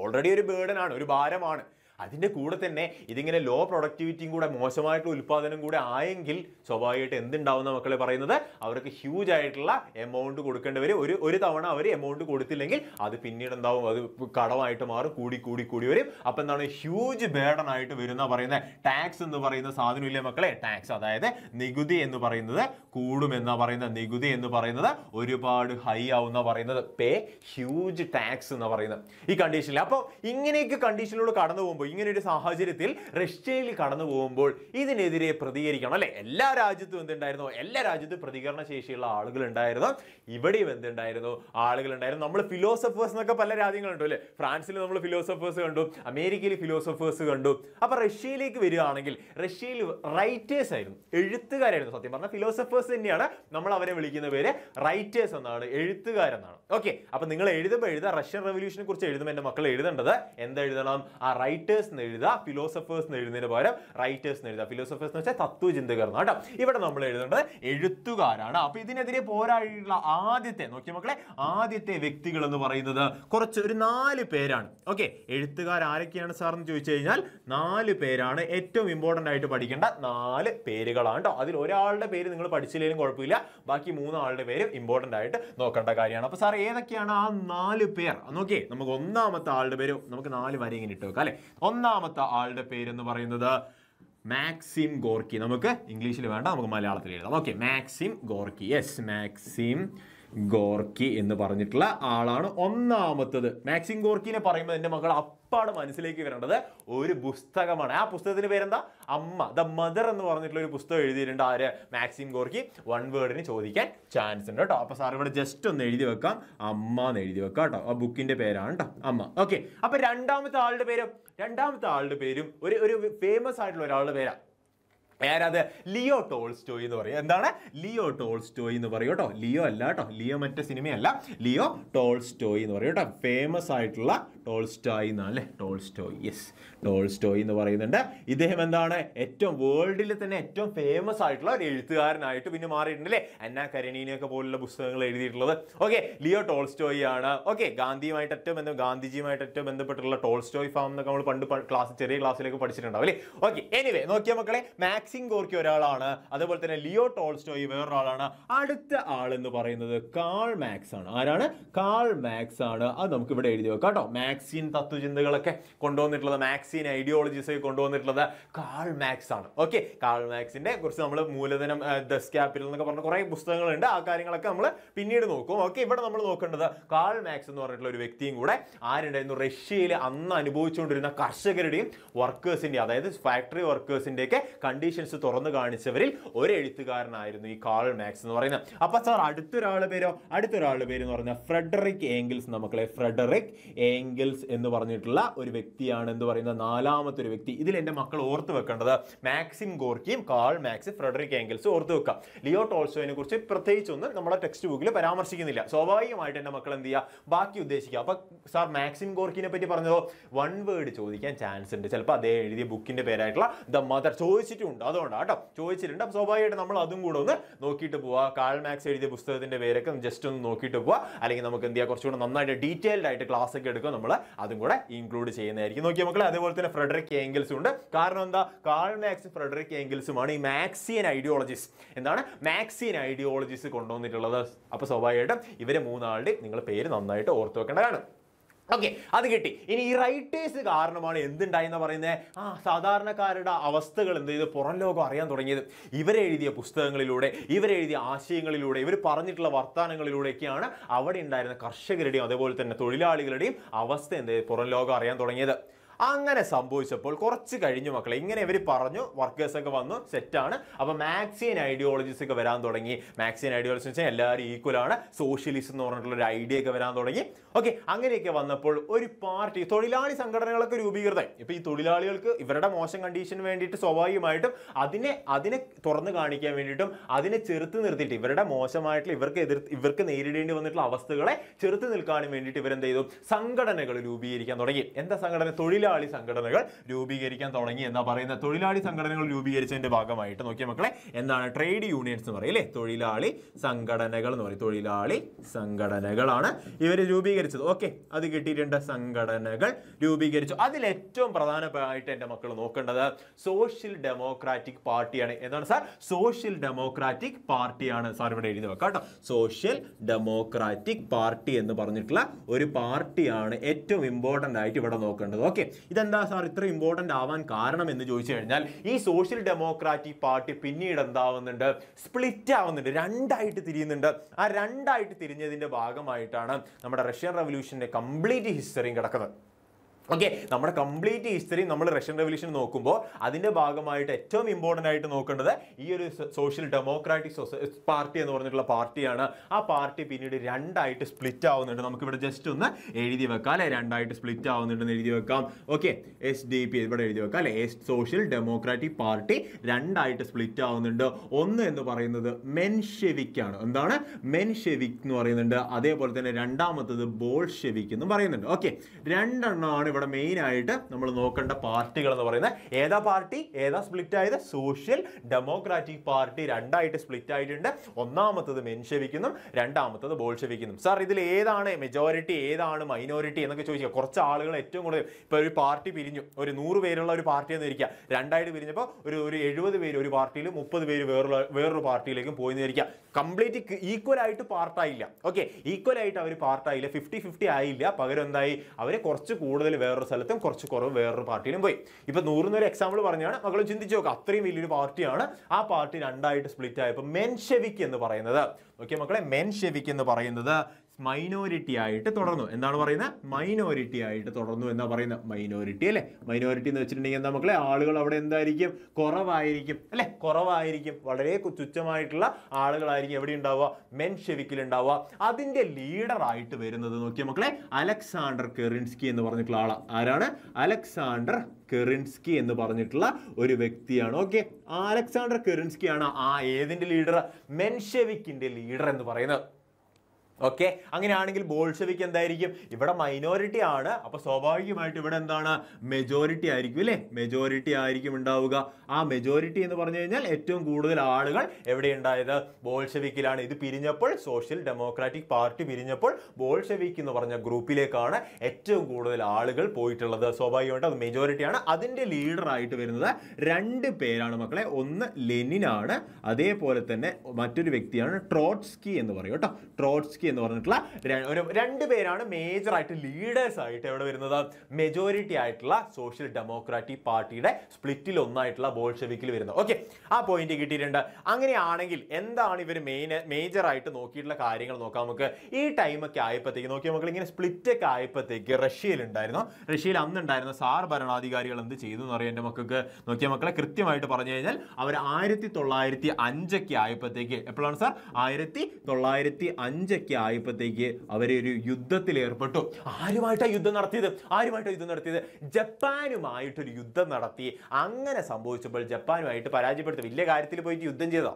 ഓൾറെഡി ഒരു ബേർഡൻ ആണ് ഒരു ഭാരമാണ് അതിൻ്റെ കൂടെ തന്നെ ഇതിങ്ങനെ ലോ പ്രൊഡക്ടിവിറ്റിയും കൂടെ മോശമായിട്ടുള്ള ഉൽപ്പാദനം കൂടെ ആയെങ്കിൽ സ്വാഭാവികമായിട്ട് എന്തുണ്ടാവുന്ന മക്കളെ പറയുന്നത് അവർക്ക് ഹ്യൂജ് ആയിട്ടുള്ള എമൗണ്ട് കൊടുക്കേണ്ടി വരും ഒരു ഒരു തവണ അവർ എമൗണ്ട് കൊടുത്തില്ലെങ്കിൽ അത് പിന്നീട് എന്താവും അത് കടമായിട്ട് മാറും കൂടി കൂടി കൂടി വരും അപ്പം എന്താണ് ഹ്യൂജ് ബേഡൻ ആയിട്ട് വരുന്ന പറയുന്ന ടാക്സ് എന്ന് പറയുന്ന സാധനമില്ലേ മക്കളെ ടാക്സ് അതായത് നികുതി എന്ന് പറയുന്നത് കൂടുമെന്ന പറയുന്ന നികുതി എന്ന് പറയുന്നത് ഒരുപാട് ഹൈ ആവുന്ന പറയുന്നത് പേ ഹ്യൂജ് ടാക്സ് എന്ന് പറയുന്നത് ഈ കണ്ടീഷനിൽ അപ്പോൾ ഇങ്ങനെയൊക്കെ കണ്ടീഷനിലൂടെ കടന്നു പോകുമ്പോൾ ഇങ്ങനെ ഒരു സാഹചര്യത്തിൽ റഷ്യയിൽ കടന്നു പോകുമ്പോൾ ഇതിനെതിരെ പ്രതികരിക്കണം അല്ലെ എല്ലാ രാജ്യത്തും എന്തുണ്ടായിരുന്നു എല്ലാ രാജ്യത്തും പ്രതികരണ ശേഷിയുള്ള ആളുകൾ ഉണ്ടായിരുന്നു ഇവിടെയും എന്തുണ്ടായിരുന്നു ആളുകൾ ഉണ്ടായിരുന്നു നമ്മൾ ഫിലോസഫേഴ്സ് എന്നൊക്കെ പല രാജ്യങ്ങളുണ്ടോ അല്ലെ ഫ്രാൻസിൽ നമ്മൾ ഫിലോസഫേഴ്സ് കണ്ടു അമേരിക്കയിൽ ഫിലോസഫേഴ്സ് കണ്ടു അപ്പോൾ റഷ്യയിലേക്ക് വരികയാണെങ്കിൽ റഷ്യയിൽ റൈറ്റേഴ്സ് ആയിരുന്നു എഴുത്തുകാരായിരുന്നു സത്യം പറഞ്ഞാൽ ഫിലോസഫേഴ്സ് തന്നെയാണ് നമ്മൾ അവരെ വിളിക്കുന്ന പേര് റൈറ്റേഴ്സ് എന്നാണ് എഴുത്തുകാരെന്നാണ് ഓക്കെ അപ്പൊ നിങ്ങൾ എഴുതുമ്പോൾ എഴുതുക റഷ്യൻ റെവല്യൂഷനെ കുറിച്ച് എഴുതുമ്പോൾ എന്റെ മക്കൾ എഴുതേണ്ടത് എന്താ എഴുതണം ആ റൈറ്റേഴ്സ് റൈറ്റേഴ്സ് എന്ന് എഴുതുക ഫിലോസഫേഴ്സ് എന്ന് എഴുതുന്നതിന് പകരം റൈറ്റേഴ്സ് എന്ന് എഴുതുക ഫിലോസഫേഴ്സ് എന്ന് വെച്ചാൽ തത്വചിന്തകർ എന്നാണ് കേട്ടോ ഇവിടെ നമ്മൾ എഴുതേണ്ടത് എഴുത്തുകാരാണ് അപ്പോൾ ഇതിനെതിരെ പോരാടിയിട്ടുള്ള ആദ്യത്തെ നോക്കിയ മക്കളെ ആദ്യത്തെ വ്യക്തികൾ എന്ന് പറയുന്നത് കുറച്ച് ഒരു നാല് പേരാണ് ഓക്കെ എഴുത്തുകാർ ആരൊക്കെയാണ് സാർ എന്ന് ചോദിച്ചു കഴിഞ്ഞാൽ നാല് പേരാണ് ഏറ്റവും ഇമ്പോർട്ടൻ്റ് ആയിട്ട് പഠിക്കേണ്ട നാല് പേരുകളാണ് കേട്ടോ അതിൽ ഒരാളുടെ പേര് നിങ്ങൾ പഠിച്ചില്ലെങ്കിലും കുഴപ്പമില്ല ബാക്കി മൂന്നാളുടെ പേര് ഇമ്പോർട്ടൻ്റ് ആയിട്ട് നോക്കേണ്ട കാര്യമാണ് അപ്പോൾ സാർ ഏതൊക്കെയാണ് ആ നാല് പേർ നോക്കിയേ നമുക്ക് ഒന്നാമത്തെ ആളുടെ പേര് നമുക്ക് നാല് വരെ ഇങ്ങനെ ഇട്ട് വെക്കാം അല്ലേ ഒന്നാമത്തെ ആളുടെ പേരെന്ന് പറയുന്നത് മാക്സിം ഗോർക്കി നമുക്ക് ഇംഗ്ലീഷിൽ വേണ്ട നമുക്ക് മലയാളത്തിൽ എഴുതാം okay Maxim Gorky yes Maxim Gorky എന്ന് പറഞ്ഞിട്ടുള്ള ആളാണ് ഒന്നാമത്തത് മാക്സിം ഗോർക്കിനെ പറയുമ്പോൾ എൻ്റെ മകൾ അപ്പാട് മനസ്സിലേക്ക് വരേണ്ടത് ഒരു പുസ്തകമാണ് ആ പുസ്തകത്തിൻ്റെ പേരെന്താ അമ്മ ദ മദർ എന്ന് പറഞ്ഞിട്ടുള്ള ഒരു പുസ്തകം എഴുതിയിട്ടുണ്ട് ആര് മാക്സിം ഗോർക്കി വൺ വേർഡിന് ചോദിക്കാൻ ചാൻസ് ഉണ്ട് കേട്ടോ അപ്പോൾ സാർ ഇവിടെ ജസ്റ്റ് ഒന്ന് എഴുതി വെക്കാം അമ്മ എന്ന് എഴുതി വെക്കാം കേട്ടോ ആ ബുക്കിൻ്റെ പേരാണ് കേട്ടോ അമ്മ ഓക്കെ അപ്പോൾ രണ്ടാമത്തെ ആളുടെ പേരും രണ്ടാമത്തെ ആളുടെ പേരും ഒരു ഒരു ഫേമസ് ആയിട്ടുള്ള ഒരാളുടെ പേരാണ് ഞാനത് ലിയോ ടോൾസ്റ്റോയ് എന്ന് പറയും എന്താണ് ലിയോ ടോൾസ്റ്റോയ് എന്ന് പറയും കേട്ടോ ലിയോ അല്ല കേട്ടോ ലിയോ മറ്റേ സിനിമയല്ല ലിയോ ടോൾസ്റ്റോയ് എന്ന് പറയും കേട്ടോ ഫേമസ് ആയിട്ടുള്ള ടോൾസ്റ്റോയ് എന്നാണ് അല്ലേ ടോൾസ്റ്റോയ് യെസ് ടോൾസ്റ്റോയ് എന്ന് പറയുന്നുണ്ട് ഇദ്ദേഹം എന്താണ് ഏറ്റവും വേൾഡിൽ തന്നെ ഏറ്റവും ഫേമസ് ആയിട്ടുള്ള ഒരു എഴുത്തുകാരനായിട്ട് പിന്നെ മാറിയിട്ടുണ്ട് അല്ലേ അന്ന കരണീനൊക്കെ പോലുള്ള പുസ്തകങ്ങൾ എഴുതിയിട്ടുള്ളത് ഓക്കെ ലിയോ ടോൾസ്റ്റോയി ആണ് ഓക്കെ ഗാന്ധിയുമായിട്ട് ഏറ്റവും ബന്ധം ഗാന്ധിജിയുമായിട്ട് ഏറ്റവും ബന്ധപ്പെട്ടുള്ള ടോൾസ്റ്റോയി ഫാം എന്നൊക്കെ നമ്മൾ പണ്ട് ക്ലാസ് ചെറിയ ക്ലാസ്സിലേക്ക് പഠിച്ചിട്ടുണ്ടാവും അല്ലേ ഓക്കെ എനിവേ നോക്കിയ മക്കളെ മാക്സിം ഗോർക്കി ഒരാളാണ് അതുപോലെ തന്നെ ലിയോ ടോൾസ്റ്റോയി വേറൊരാളാണ് അടുത്ത ആൾ എന്ന് പറയുന്നത് കാൾ മാക്സ് ആണ് ആരാണ് കാൾ മാക്സ് ആണ് അത് നമുക്ക് ഇവിടെ എഴുതി വെക്കാം കേട്ടോ മാക്സ് മാക്സിൻ തത്വചിന്തകളൊക്കെ കൊണ്ടുവന്നിട്ടുള്ളത് മാക്സിൻ ഐഡിയോളജീസൊക്കെ കൊണ്ടുവന്നിട്ടുള്ളത് കാൾ മാക്സ് ആണ് ഓക്കെ കാൾ മാക്സിൻ്റെ കുറച്ച് നമ്മൾ മൂലധനം ദസ് ക്യാപിറ്റൽ എന്നൊക്കെ പറഞ്ഞ കുറേ പുസ്തകങ്ങളുണ്ട് ആ കാര്യങ്ങളൊക്കെ നമ്മൾ പിന്നീട് നോക്കും ഓക്കെ ഇവിടെ നമ്മൾ നോക്കേണ്ടത് കാൾ മാക്സ് എന്ന് പറഞ്ഞിട്ടുള്ള ഒരു വ്യക്തിയും കൂടെ ആരുണ്ടായിരുന്നു റഷ്യയിൽ അന്ന് അനുഭവിച്ചുകൊണ്ടിരുന്ന കർഷകരുടെയും വർക്കേഴ്സിൻ്റെ അതായത് ഫാക്ടറി വർക്കേഴ്സിൻ്റെയൊക്കെ കണ്ടീഷൻസ് തുറന്നു കാണിച്ചവരിൽ ഒരു എഴുത്തുകാരനായിരുന്നു ഈ കാൾ മാക്സ് എന്ന് പറയുന്നത് അപ്പോൾ സാർ അടുത്തൊരാളുടെ പേരോ അടുത്തൊരാളുടെ പേര് എന്ന് പറഞ്ഞാൽ ഫ്രെഡറിക് ഏംഗിൾസ് നമുക്കളെ ഫ്രെഡറിക് ഏംഗിൾ മൈക്കിൾസ് എന്ന് പറഞ്ഞിട്ടുള്ള ഒരു വ്യക്തിയാണ് എന്ന് പറയുന്ന നാലാമത്തെ ഒരു വ്യക്തി ഇതിൽ എൻ്റെ മക്കൾ ഓർത്ത് വെക്കേണ്ടത് മാക്സിം ഗോർക്കിയും കാൾ മാക്സ് ഫ്രെഡറിക് ഏംഗൽസും ഓർത്ത് വെക്കുക ലിയോ ടോൾസോയിനെ കുറിച്ച് പ്രത്യേകിച്ചൊന്നും നമ്മുടെ ടെക്സ്റ്റ് ബുക്കിൽ പരാമർശിക്കുന്നില്ല സ്വാഭാവികമായിട്ട് എൻ്റെ മക്കൾ എന്ത് ചെയ്യുക ബാക്കി ഉദ്ദേശിക്കുക അപ്പോൾ സാർ മാക്സിം ഗോർക്കിനെ പറ്റി പറഞ്ഞതോ വൺ വേർഡ് ചോദിക്കാൻ ചാൻസ് ഉണ്ട് ചിലപ്പോൾ അതേ എഴുതിയ ബുക്കിൻ്റെ പേരായിട്ടുള്ള ദ മദർ ചോദിച്ചിട്ടുണ്ട് അതുകൊണ്ടാണ് കേട്ടോ ചോദിച്ചിട്ടുണ്ട് അപ്പോൾ സ്വാഭാവികമായിട്ട് നമ്മൾ അതും കൂടെ ഒന്ന് നോക്കിയിട്ട് പോവുക കാൾ മാക്സ് എഴുതിയ പുസ്തകത്തിൻ്റെ പേരൊക്കെ ജസ്റ്റ് ഒന്ന് നോക്കിയിട്ട് പോവുക അല്ലെങ്കിൽ നമുക്ക് എന്ത് ചെയ്യുക കുറച്ചുകൂടെ നന്നായിട്ട് ഡീറ്റെയിൽഡ് ആയിട്ട് ക്ലാസ് ഒക്കെ എടുക്കുക നമ്മൾ അതും കൂടെ ഇൻക്ലൂഡ് ചെയ്യുന്നതായിരിക്കും നോക്കിയ മക്കളെ അതേപോലെ തന്നെ ഫ്രെഡറിക് ഏംഗിൾസും ഉണ്ട് കാരണം എന്താ കാൾ മാക്സ് ഫ്രെഡറിക് ഏംഗിൾസുമാണ് ഈ മാക്സിയൻ ഐഡിയോളജീസ് എന്താണ് മാക്സിയൻ ഐഡിയോളജീസ് കൊണ്ടുവന്നിട്ടുള്ളത് അപ്പോൾ സ്വാഭാവികമായിട്ടും ഇവരെ മൂന്നാളുടെ നിങ്ങൾ പേര് നന്നായിട്ട് ഓർത്തു വെക്കേണ്ടതാണ് ഓക്കെ അത് കിട്ടി ഇനി ഈ റൈറ്റേഴ്സ് കാരണമാണ് എന്തുണ്ടായെന്ന് പറയുന്നത് ആ സാധാരണക്കാരുടെ അവസ്ഥകൾ എന്ത് ചെയ്ത് പുറം ലോകം അറിയാൻ തുടങ്ങിയത് ഇവരെഴുതിയ പുസ്തകങ്ങളിലൂടെ ഇവരെഴുതിയ ആശയങ്ങളിലൂടെ ഇവർ പറഞ്ഞിട്ടുള്ള വർത്തമാനങ്ങളിലൂടെയൊക്കെയാണ് അവിടെ ഉണ്ടായിരുന്ന കർഷകരുടെയും അതേപോലെ തന്നെ തൊഴിലാളികളുടെയും അവസ്ഥ എന്ത് പുറം ലോകം അറിയാൻ തുടങ്ങിയത് അങ്ങനെ സംഭവിച്ചപ്പോൾ കുറച്ച് കഴിഞ്ഞു മക്കളെ ഇങ്ങനെ ഇവർ പറഞ്ഞു വർക്കേഴ്സൊക്കെ വന്നു സെറ്റാണ് അപ്പോൾ മാക്സിയൻ ഐഡിയോളജീസ് ഒക്കെ വരാൻ തുടങ്ങി മാക്സിയൻ ഐഡിയോളജീസ് വെച്ചാൽ എല്ലാവരും ഈക്വലാണ് സോഷ്യലിസം എന്ന് പറഞ്ഞിട്ടുള്ള ഒരു ഐഡിയ ഒക്കെ വരാൻ തുടങ്ങി ഓക്കെ അങ്ങനെയൊക്കെ വന്നപ്പോൾ ഒരു പാർട്ടി തൊഴിലാളി സംഘടനകളൊക്കെ രൂപീകൃതം ഇപ്പം ഈ തൊഴിലാളികൾക്ക് ഇവരുടെ മോശം കണ്ടീഷന് വേണ്ടിയിട്ട് സ്വാഭാവികമായിട്ടും അതിനെ അതിനെ തുറന്നു കാണിക്കാൻ വേണ്ടിയിട്ടും അതിനെ ചെറുത്ത് നിർത്തിയിട്ട് ഇവരുടെ മോശമായിട്ടുള്ള ഇവർക്ക് എതിർ ഇവർക്ക് നേരിടേണ്ടി വന്നിട്ടുള്ള അവസ്ഥകളെ ചെറുത്ത് നിൽക്കാനും വേണ്ടിയിട്ട് ഇവരെന്ത് ചെയ്തു സംഘടനകൾ രൂപീകരിക്കാൻ തുടങ്ങി എന്താ സംഘടന തൊഴിലാളി തൊഴിലാളി സംഘടനകൾ രൂപീകരിക്കാൻ തുടങ്ങി എന്നാ പറയുന്നത് തൊഴിലാളി സംഘടനകൾ രൂപീകരിച്ചതിന്റെ ഭാഗമായിട്ട് നോക്കിയാൽ മക്കളെ എന്താണ് ട്രേഡ് യൂണിയൻസ് എന്ന് പറയും തൊഴിലാളി സംഘടനകൾ എന്ന് പറയും തൊഴിലാളി സംഘടനകളാണ് ഇവർ രൂപീകരിച്ചത് ഓക്കെ അത് കിട്ടിയിട്ടുണ്ട് സംഘടനകൾ രൂപീകരിച്ചു അതിൽ ഏറ്റവും പ്രധാനമായിട്ട് എൻ്റെ മക്കൾ നോക്കേണ്ടത് സോഷ്യൽ ഡെമോക്രാറ്റിക് പാർട്ടിയാണ് എന്താണ് സാർ സോഷ്യൽ ഡെമോക്രാറ്റിക് പാർട്ടിയാണ് സാർ ഇവിടെ എഴുതി വെക്കാം കേട്ടോ സോഷ്യൽ ഡെമോക്രാറ്റിക് പാർട്ടി എന്ന് പറഞ്ഞിട്ടുള്ള ഒരു പാർട്ടിയാണ് ഏറ്റവും ഇമ്പോർട്ടൻ്റ് ആയിട്ട് ഇവിടെ നോക്കേണ്ടത് ഓക്കെ ഇതെന്താ സാർ ഇത്ര ഇമ്പോർട്ടൻ്റ് ആവാൻ കാരണം എന്ന് ചോദിച്ചു കഴിഞ്ഞാൽ ഈ സോഷ്യൽ ഡെമോക്രാറ്റിക് പാർട്ടി പിന്നീട് എന്താവുന്നുണ്ട് സ്പ്ലിറ്റ് ആവുന്നുണ്ട് രണ്ടായിട്ട് തിരിയുന്നുണ്ട് ആ രണ്ടായിട്ട് തിരിഞ്ഞതിൻ്റെ ഭാഗമായിട്ടാണ് നമ്മുടെ റഷ്യൻ റവല്യൂഷൻ്റെ കംപ്ലീറ്റ് ഹിസ്റ്ററിയും കിടക്കുന്നത് ഓക്കെ നമ്മുടെ കംപ്ലീറ്റ് ഹിസ്റ്ററി നമ്മൾ റഷ്യൻ റെവല്യൂഷൻ നോക്കുമ്പോൾ അതിൻ്റെ ഭാഗമായിട്ട് ഏറ്റവും ഇമ്പോർട്ടൻ്റ് ആയിട്ട് നോക്കേണ്ടത് ഈ ഒരു സോഷ്യൽ ഡെമോക്രാറ്റിക് പാർട്ടി എന്ന് പറഞ്ഞിട്ടുള്ള പാർട്ടിയാണ് ആ പാർട്ടി പിന്നീട് രണ്ടായിട്ട് സ്പ്ലിറ്റ് ആവുന്നുണ്ട് നമുക്കിവിടെ ജസ്റ്റ് ഒന്ന് എഴുതി വെക്കാം അല്ലെ രണ്ടായിട്ട് സ്പ്ലിറ്റ് ആവുന്നുണ്ടെന്ന് എഴുതി വെക്കാം ഓക്കെ എസ് ഡി പി ഇവിടെ എഴുതി വെക്കാം അല്ലെ എസ് സോഷ്യൽ ഡെമോക്രാറ്റിക് പാർട്ടി രണ്ടായിട്ട് സ്പ്ലിറ്റ് ആവുന്നുണ്ട് ഒന്ന് എന്ന് പറയുന്നത് മെൻഷെവിക്കാണ് എന്താണ് മെൻഷെവിക് എന്ന് പറയുന്നുണ്ട് അതേപോലെ തന്നെ രണ്ടാമത്തത് ബോൾഷെവിക് എന്ന് പറയുന്നുണ്ട് ഓക്കെ രണ്ടെണ്ണമാണ് ഇവിടെ മെയിനായിട്ട് നമ്മൾ നോക്കേണ്ട പാർട്ടികൾ എന്ന് പറയുന്നത് ഏതാ പാർട്ടി ഏതാ സ്പ്ലിറ്റ് ആയത് സോഷ്യൽ ഡെമോക്രാറ്റിക് പാർട്ടി രണ്ടായിട്ട് സ്പ്ലിറ്റ് ആയിട്ടുണ്ട് ഒന്നാമത്തത് മെൻഷവിക്കുന്നു രണ്ടാമത്തത് ബോൾഷവിക്കുന്നു സാർ ഇതിൽ ഏതാണ് മെജോറിറ്റി ഏതാണ് മൈനോറിറ്റി എന്നൊക്കെ ചോദിക്കുക കുറച്ച് ആളുകൾ ഏറ്റവും കൂടുതൽ ഇപ്പോൾ ഒരു പാർട്ടി പിരിഞ്ഞു ഒരു നൂറ് പേരുള്ള ഒരു പാർട്ടി എന്ന് ഇരിക്കുക രണ്ടായിട്ട് പിരിഞ്ഞപ്പോൾ ഒരു ഒരു എഴുപത് പേര് ഒരു പാർട്ടിയിലും മുപ്പത് പേര് വേറുള്ള വേറൊരു പാർട്ടിയിലേക്കും പോയി നിന്നിരിക്കുക കംപ്ലീറ്റ് ഈക്വൽ ആയിട്ട് പാർട്ടായില്ല ഓക്കെ ഈക്വൽ ആയിട്ട് അവർ പാർട്ടായില്ല ഫിഫ്റ്റി ഫിഫ്റ്റി ആയില്ല പകരം എന്തായി അവർ കുറച്ച് കൂടുതൽ വേറൊരു സ്ഥലത്തും കുറച്ച് കുറവ് വേറൊരു പാർട്ടിയിലും പോയി ഇപ്പം നൂറിനൊരു എക്സാമ്പിൾ പറഞ്ഞാണ് മകളും ചിന്തിച്ചു നോക്കുക അത്രയും വലിയൊരു പാർട്ടിയാണ് ആ പാർട്ടി രണ്ടായിട്ട് സ്പ്ലിറ്റ് ആയപ്പോൾ മെൻഷെവിക് എന്ന് പറയുന്നത് ഓക്കെ മക്കളെ മെൻഷെവിക് എന്ന് പറയുന്നത് മൈനോരിറ്റി ആയിട്ട് തുടർന്നു എന്താണ് പറയുന്നത് മൈനോരിറ്റി ആയിട്ട് തുടർന്നു എന്നാ പറയുന്നത് മൈനോരിറ്റി അല്ലേ മൈനോറിറ്റി എന്ന് വെച്ചിട്ടുണ്ടെങ്കിൽ എന്താ മക്കളെ ആളുകൾ അവിടെ എന്തായിരിക്കും കുറവായിരിക്കും അല്ലെ കുറവായിരിക്കും വളരെ തുച്ഛമായിട്ടുള്ള ആളുകളായിരിക്കും എവിടെ ഉണ്ടാവുക മെൻഷെവിക്കിൽ ഉണ്ടാവുക അതിൻ്റെ ആയിട്ട് വരുന്നത് നോക്കിയ മക്കളെ അലക്സാണ്ടർ കെറിൻസ്കി എന്ന് പറഞ്ഞിട്ടുള്ള ആളാണ് ആരാണ് അലക്സാണ്ടർ കെറിൻസ്കി എന്ന് പറഞ്ഞിട്ടുള്ള ഒരു വ്യക്തിയാണ് ഓക്കെ അലക്സാണ്ടർ കെറിൻസ്കി ആണ് ആ ഏതിന്റെ ലീഡർ മെൻഷെവിക്കിന്റെ ലീഡർ എന്ന് പറയുന്നത് ഓക്കെ അങ്ങനെയാണെങ്കിൽ ബോൾഷവിക്ക് എന്തായിരിക്കും ഇവിടെ മൈനോറിറ്റി ആണ് അപ്പോൾ സ്വാഭാവികമായിട്ട് ഇവിടെ എന്താണ് മെജോറിറ്റി ആയിരിക്കും അല്ലെ മെജോറിറ്റി ആയിരിക്കും ഉണ്ടാവുക ആ മെജോറിറ്റി എന്ന് പറഞ്ഞു കഴിഞ്ഞാൽ ഏറ്റവും കൂടുതൽ ആളുകൾ എവിടെ ഉണ്ടായത് ബോൾഷെവിക്കിലാണ് ഇത് പിരിഞ്ഞപ്പോൾ സോഷ്യൽ ഡെമോക്രാറ്റിക് പാർട്ടി പിരിഞ്ഞപ്പോൾ ബോൾഷവിക്ക് എന്ന് പറഞ്ഞ ഗ്രൂപ്പിലേക്കാണ് ഏറ്റവും കൂടുതൽ ആളുകൾ പോയിട്ടുള്ളത് സ്വാഭാവികമായിട്ട് അത് മെജോറിറ്റിയാണ് അതിൻ്റെ ലീഡറായിട്ട് വരുന്നത് രണ്ട് പേരാണ് മക്കളെ ഒന്ന് ലെനിനാണ് അതേപോലെ തന്നെ മറ്റൊരു വ്യക്തിയാണ് ട്രോട്സ്കി എന്ന് പറയും കേട്ടോ ട്രോട്സ്കി എന്ന് പറഞ്ഞിട്ടുള്ള ഒരു രണ്ട് പേരാണ് ആയിട്ട് ലീഡേഴ്സ് ആയിട്ട് എവിടെ വരുന്നത് മെജോറിറ്റി ആയിട്ടുള്ള സോഷ്യൽ ഡെമോക്രാറ്റിക് പാർട്ടിയുടെ സ്പ്ലിറ്റിൽ ഒന്നായിട്ടുള്ള ബോൾഷെവിക്കിൽ വരുന്നത് ഓക്കെ ആ പോയിന്റ് കിട്ടിയിട്ടുണ്ട് അങ്ങനെയാണെങ്കിൽ എന്താണ് ഇവർ മെയിൻ ആയിട്ട് നോക്കിയിട്ടുള്ള കാര്യങ്ങൾ നോക്കാം നമുക്ക് ഈ ടൈമൊക്കെ ആയപ്പോഴത്തേക്ക് നോക്കി നമുക്ക് ഇങ്ങനെ സ്പ്ലിറ്റൊക്കെ ആയപ്പോഴത്തേക്ക് ഉണ്ടായിരുന്നു റഷ്യയിൽ അന്നുണ്ടായിരുന്ന സാർ ഭരണാധികാരികൾ എന്ത് ചെയ്തു എന്ന് അറിയാൻ എൻ്റെ മക്കൾക്ക് നോക്കിയ മക്കളെ കൃത്യമായിട്ട് പറഞ്ഞു കഴിഞ്ഞാൽ അവർ ആയിരത്തി തൊള്ളായിരത്തി അഞ്ചൊക്കെ ആയപ്പോഴത്തേക്ക് എപ്പോഴാണ് സാർ ആയിരത്തി തൊള്ളായിരത്തി അഞ്ചൊക്കെ ആയപ്പോഴത്തേക്ക് അവരൊരു യുദ്ധത്തിൽ ഏർപ്പെട്ടു ആരുമായിട്ടാണ് യുദ്ധം നടത്തിയത് ആരുമായിട്ടാണ് യുദ്ധം നടത്തിയത് ജപ്പാനുമായിട്ടൊരു യുദ്ധം നടത്തി അങ്ങനെ സംഭവിച്ചപ്പോൾ ജപ്പാനുമായിട്ട് പരാജയപ്പെടുത്തി വലിയ കാര്യത്തിൽ പോയിട്ട് യുദ്ധം ചെയ്തോ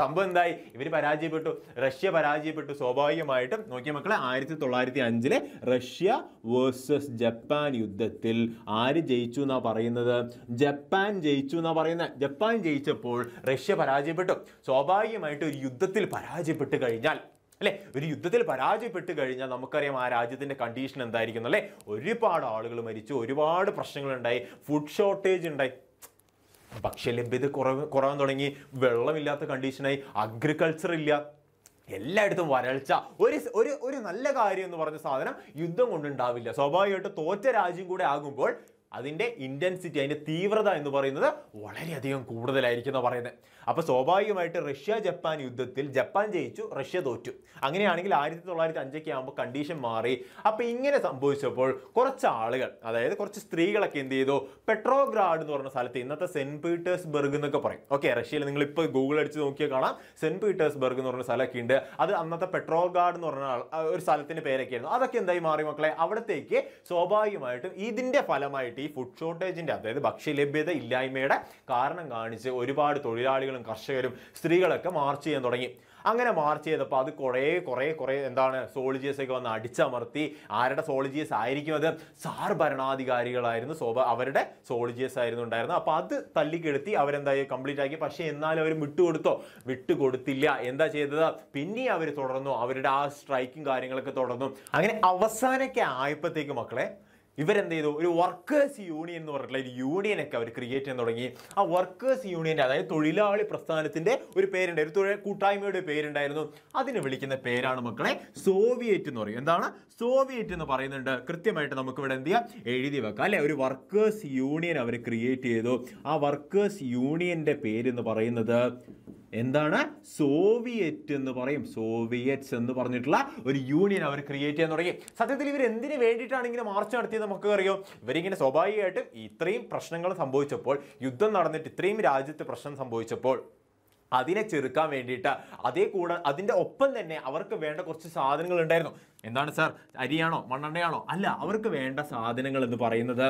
സംഭവം എന്തായി ഇവർ പരാജയപ്പെട്ടു റഷ്യ പരാജയപ്പെട്ടു സ്വാഭാവികമായിട്ടും നോക്കിയ മക്കളെ ആയിരത്തി തൊള്ളായിരത്തി അഞ്ചിലെ റഷ്യ വേഴ്സസ് ജപ്പാൻ യുദ്ധത്തിൽ ആര് ജയിച്ചു എന്നാണ് പറയുന്നത് ജപ്പാൻ ജയിച്ചു എന്നാണ് പറയുന്നത് ജപ്പാൻ ജയിച്ചപ്പോൾ റഷ്യ പരാജയപ്പെട്ടു സ്വാഭാവികമായിട്ട് ഒരു യുദ്ധത്തിൽ പരാജയപ്പെട്ടു കഴിഞ്ഞാൽ അല്ലേ ഒരു യുദ്ധത്തിൽ പരാജയപ്പെട്ട് കഴിഞ്ഞാൽ നമുക്കറിയാം ആ രാജ്യത്തിൻ്റെ കണ്ടീഷൻ എന്തായിരിക്കുന്നു അല്ലേ ഒരുപാട് ആളുകൾ മരിച്ചു ഒരുപാട് പ്രശ്നങ്ങളുണ്ടായി ഫുഡ് ഷോർട്ടേജ് ഉണ്ടായി ഭക്ഷ്യലഭ്യത കുറവ് കുറവാൻ തുടങ്ങി വെള്ളമില്ലാത്ത കണ്ടീഷനായി അഗ്രികൾച്ചർ ഇല്ല എല്ലായിടത്തും വരൾച്ച ഒരു ഒരു ഒരു നല്ല കാര്യം എന്ന് പറഞ്ഞ സാധനം യുദ്ധം കൊണ്ടുണ്ടാവില്ല സ്വാഭാവികമായിട്ട് തോറ്റ രാജ്യം കൂടെ ആകുമ്പോൾ അതിൻ്റെ ഇൻറ്റൻസിറ്റി അതിൻ്റെ തീവ്രത എന്ന് പറയുന്നത് വളരെയധികം കൂടുതലായിരിക്കും എന്ന് പറയുന്നത് അപ്പോൾ സ്വാഭാവികമായിട്ട് റഷ്യ ജപ്പാൻ യുദ്ധത്തിൽ ജപ്പാൻ ജയിച്ചു റഷ്യ തോറ്റു അങ്ങനെയാണെങ്കിൽ ആയിരത്തി തൊള്ളായിരത്തി അഞ്ചൊക്കെ ആകുമ്പോൾ കണ്ടീഷൻ മാറി അപ്പോൾ ഇങ്ങനെ സംഭവിച്ചപ്പോൾ കുറച്ച് ആളുകൾ അതായത് കുറച്ച് സ്ത്രീകളൊക്കെ എന്ത് ചെയ്തു പെട്രോഗ്രാഡ് എന്ന് പറഞ്ഞ സ്ഥലത്ത് ഇന്നത്തെ സെൻറ്റ് പീറ്റേഴ്സ്ബർഗ് എന്നൊക്കെ പറയും ഓക്കെ റഷ്യയിൽ നിങ്ങളിപ്പോൾ ഗൂഗിൾ അടിച്ച് നോക്കിയാൽ കാണാം സെൻറ്റ് പീറ്റേഴ്സ്ബർഗ് എന്ന് പറഞ്ഞ സ്ഥലമൊക്കെ ഉണ്ട് അത് അന്നത്തെ പെട്രോഗ്രാഡ് എന്ന് പറഞ്ഞ ഒരു സ്ഥലത്തിൻ്റെ പേരൊക്കെയായിരുന്നു ആയിരുന്നു അതൊക്കെ എന്തായി മാറി മക്കളെ അവിടത്തേക്ക് സ്വാഭാവികമായിട്ടും ഇതിൻ്റെ ഫലമായിട്ട് ഈ ഫുഡ് ഷോർട്ടേജിൻ്റെ അതായത് ഭക്ഷ്യലഭ്യത ഇല്ലായ്മയുടെ കാരണം കാണിച്ച് ഒരുപാട് തൊഴിലാളികളും കർഷകരും സ്ത്രീകളൊക്കെ മാർച്ച് ചെയ്യാൻ തുടങ്ങി അങ്ങനെ മാർച്ച് ചെയ്തപ്പോൾ അത് കുറേ കുറേ കുറേ എന്താണ് സോൾജിയേഴ്സൊക്കെ വന്ന് അടിച്ചമർത്തി ആരുടെ സോൾജിയേഴ്സ് ആയിരിക്കും അത് സാർ ഭരണാധികാരികളായിരുന്നു സ്വഭാ അവരുടെ സോൾജിയേഴ്സ് ആയിരുന്നു ഉണ്ടായിരുന്നത് അപ്പോൾ അത് തല്ലിക്കെടുത്തി അവരെന്തായി കംപ്ലീറ്റ് ആക്കി പക്ഷേ എന്നാലും അവർ വിട്ടുകൊടുത്തോ വിട്ടുകൊടുത്തില്ല എന്താ ചെയ്തത് പിന്നെ അവർ തുടർന്നു അവരുടെ ആ സ്ട്രൈക്കും കാര്യങ്ങളൊക്കെ തുടർന്നു അങ്ങനെ അവസാനമൊക്കെ ആയപ്പോഴത്തേക്ക് മക്കളെ ഇവരെന്ത് ചെയ്തു ഒരു വർക്കേഴ്സ് യൂണിയൻ എന്ന് പറഞ്ഞിട്ടുള്ള ഒരു യൂണിയനൊക്കെ അവർ ക്രിയേറ്റ് ചെയ്യാൻ തുടങ്ങി ആ വർക്കേഴ്സ് യൂണിയൻ്റെ അതായത് തൊഴിലാളി പ്രസ്ഥാനത്തിൻ്റെ ഒരു പേരുണ്ട് ഒരു തൊഴിൽ കൂട്ടായ്മയുടെ പേരുണ്ടായിരുന്നു അതിന് വിളിക്കുന്ന പേരാണ് മക്കളെ സോവിയറ്റ് എന്ന് പറയും എന്താണ് സോവിയറ്റ് എന്ന് പറയുന്നുണ്ട് കൃത്യമായിട്ട് നമുക്ക് ഇവിടെ എന്ത് ചെയ്യാം എഴുതി വെക്കാം അല്ലെ ഒരു വർക്കേഴ്സ് യൂണിയൻ അവർ ക്രിയേറ്റ് ചെയ്തു ആ വർക്കേഴ്സ് യൂണിയൻ്റെ പേരെന്ന് പറയുന്നത് എന്താണ് സോവിയറ്റ് എന്ന് പറയും സോവിയറ്റ്സ് എന്ന് പറഞ്ഞിട്ടുള്ള ഒരു യൂണിയൻ അവർ ക്രിയേറ്റ് ചെയ്യാൻ തുടങ്ങി സത്യത്തിൽ ഇവർ എന്തിനു വേണ്ടിയിട്ടാണ് ഇങ്ങനെ മാർച്ച് നടത്തിയത് നമുക്ക് അറിയോ ഇവരിങ്ങനെ സ്വാഭാവികമായിട്ടും ഇത്രയും പ്രശ്നങ്ങൾ സംഭവിച്ചപ്പോൾ യുദ്ധം നടന്നിട്ട് ഇത്രയും രാജ്യത്ത് പ്രശ്നം സംഭവിച്ചപ്പോൾ അതിനെ ചെറുക്കാൻ വേണ്ടിയിട്ട് അതേ കൂടെ അതിൻ്റെ ഒപ്പം തന്നെ അവർക്ക് വേണ്ട കുറച്ച് സാധനങ്ങൾ ഉണ്ടായിരുന്നു എന്താണ് സാർ അരിയാണോ മണ്ണെണ്ണയാണോ അല്ല അവർക്ക് വേണ്ട സാധനങ്ങൾ എന്ന് പറയുന്നത്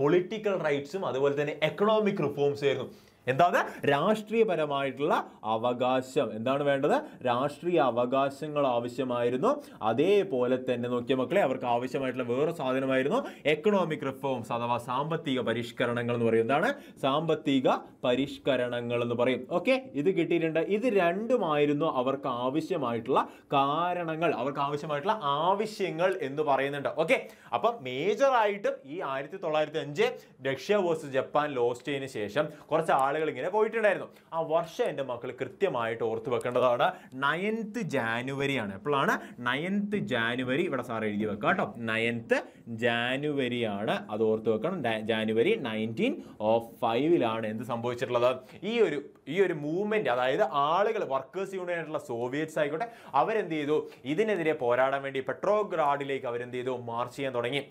പൊളിറ്റിക്കൽ റൈറ്റ്സും അതുപോലെ തന്നെ എക്കണോമിക് റിഫോംസും ആയിരുന്നു എന്താണ് രാഷ്ട്രീയപരമായിട്ടുള്ള അവകാശം എന്താണ് വേണ്ടത് രാഷ്ട്രീയ അവകാശങ്ങൾ ആവശ്യമായിരുന്നു അതേപോലെ തന്നെ നോക്കിയ മക്കളെ അവർക്ക് ആവശ്യമായിട്ടുള്ള വേറെ സാധനമായിരുന്നു എക്കണോമിക് റിഫോംസ് അഥവാ സാമ്പത്തിക പരിഷ്കരണങ്ങൾ എന്ന് പറയും എന്താണ് സാമ്പത്തിക പരിഷ്കരണങ്ങൾ എന്ന് പറയും ഓക്കെ ഇത് കിട്ടിയിട്ടുണ്ട് ഇത് രണ്ടുമായിരുന്നു അവർക്ക് ആവശ്യമായിട്ടുള്ള കാരണങ്ങൾ അവർക്ക് ആവശ്യമായിട്ടുള്ള ആവശ്യങ്ങൾ എന്ന് പറയുന്നുണ്ട് ഓക്കെ അപ്പം മേജറായിട്ടും ഈ ആയിരത്തി തൊള്ളായിരത്തി അഞ്ച് ജപ്പാൻ ലോസ്റ്റ് ചെയ്തതിന് ശേഷം കുറച്ച് ആൾ ആളുകൾ ഇങ്ങനെ പോയിട്ടുണ്ടായിരുന്നു ആ വർഷം എൻ്റെ മക്കൾ കൃത്യമായിട്ട് ഓർത്ത് വെക്കേണ്ടതാണ് നയൻത്ത് ജാനുവരിയാണ് എപ്പോഴാണ് നയൻത്ത് ജാനുവരി ഇവിടെ സാർ എഴുതി വെക്കുക കേട്ടോ നയൻത്ത് ജാനുവരിയാണ് അത് ഓർത്ത് വെക്കണം ജാനുവരി നയൻറ്റീൻ ഓഫ് ഫൈവിലാണ് എന്ത് സംഭവിച്ചിട്ടുള്ളത് ഈ ഒരു ഈ ഒരു മൂവ്മെൻറ്റ് അതായത് ആളുകൾ വർക്കേഴ്സ് യൂണിയൻ ആയിട്ടുള്ള സോവിയറ്റ്സ് ആയിക്കോട്ടെ അവരെന്ത് ചെയ്തു ഇതിനെതിരെ പോരാടാൻ വേണ്ടി പെട്രോഗ്രാഡിലേക്ക് അവരെന്ത് ചെയ്തു മാർച്ച് ചെയ്യാൻ തുടങ്ങി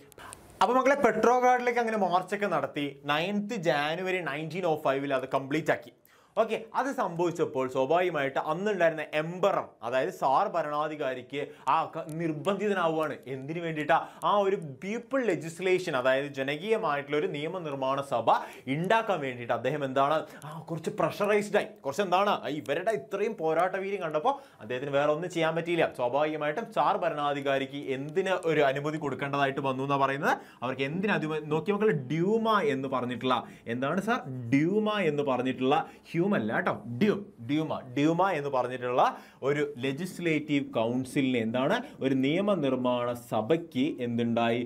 അപ്പോൾ മക്കളെ പെട്രോ ഗാർഡിലേക്ക് അങ്ങനെ മാർച്ചൊക്കെ നടത്തി നയൻത് ജാനുവരി നയൻറ്റീൻ ഓ ഫൈവിൽ അത് കംപ്ലീറ്റ് ആക്കി ഓക്കെ അത് സംഭവിച്ചപ്പോൾ സ്വാഭാവികമായിട്ട് അന്നുണ്ടായിരുന്ന എംബറം അതായത് സാർ ഭരണാധികാരിക്ക് ആ നിർബന്ധിതനാവുകയാണ് എന്തിനു വേണ്ടിയിട്ടാ ആ ഒരു പീപ്പിൾ ലെജിസ്ലേഷൻ അതായത് ജനകീയമായിട്ടുള്ള ഒരു നിയമനിർമ്മാണ സഭ ഉണ്ടാക്കാൻ വേണ്ടിയിട്ട് അദ്ദേഹം എന്താണ് ആ കുറച്ച് പ്രഷറൈസ്ഡ് ആയി കുറച്ച് എന്താണ് ഇവരുടെ ഇത്രയും പോരാട്ടവീര്യം കണ്ടപ്പോൾ അദ്ദേഹത്തിന് വേറെ ഒന്നും ചെയ്യാൻ പറ്റിയില്ല സ്വാഭാവികമായിട്ടും സാർ ഭരണാധികാരിക്ക് എന്തിന് ഒരു അനുമതി കൊടുക്കേണ്ടതായിട്ട് വന്നു എന്നാണ് പറയുന്നത് അവർക്ക് എന്തിനു നോക്കിയ മക്കൾ ഡ്യൂമ എന്ന് പറഞ്ഞിട്ടുള്ള എന്താണ് സാർ ഡ്യൂമ എന്ന് പറഞ്ഞിട്ടുള്ള ഡ്യൂം അല്ല കേട്ടോ ഡ്യൂം ഡ്യൂമ ഡ്യൂമ എന്ന് പറഞ്ഞിട്ടുള്ള ഒരു ലെജിസ്ലേറ്റീവ് കൗൺസിലിന് എന്താണ് ഒരു നിയമനിർമ്മാണ സഭയ്ക്ക് എന്തുണ്ടായി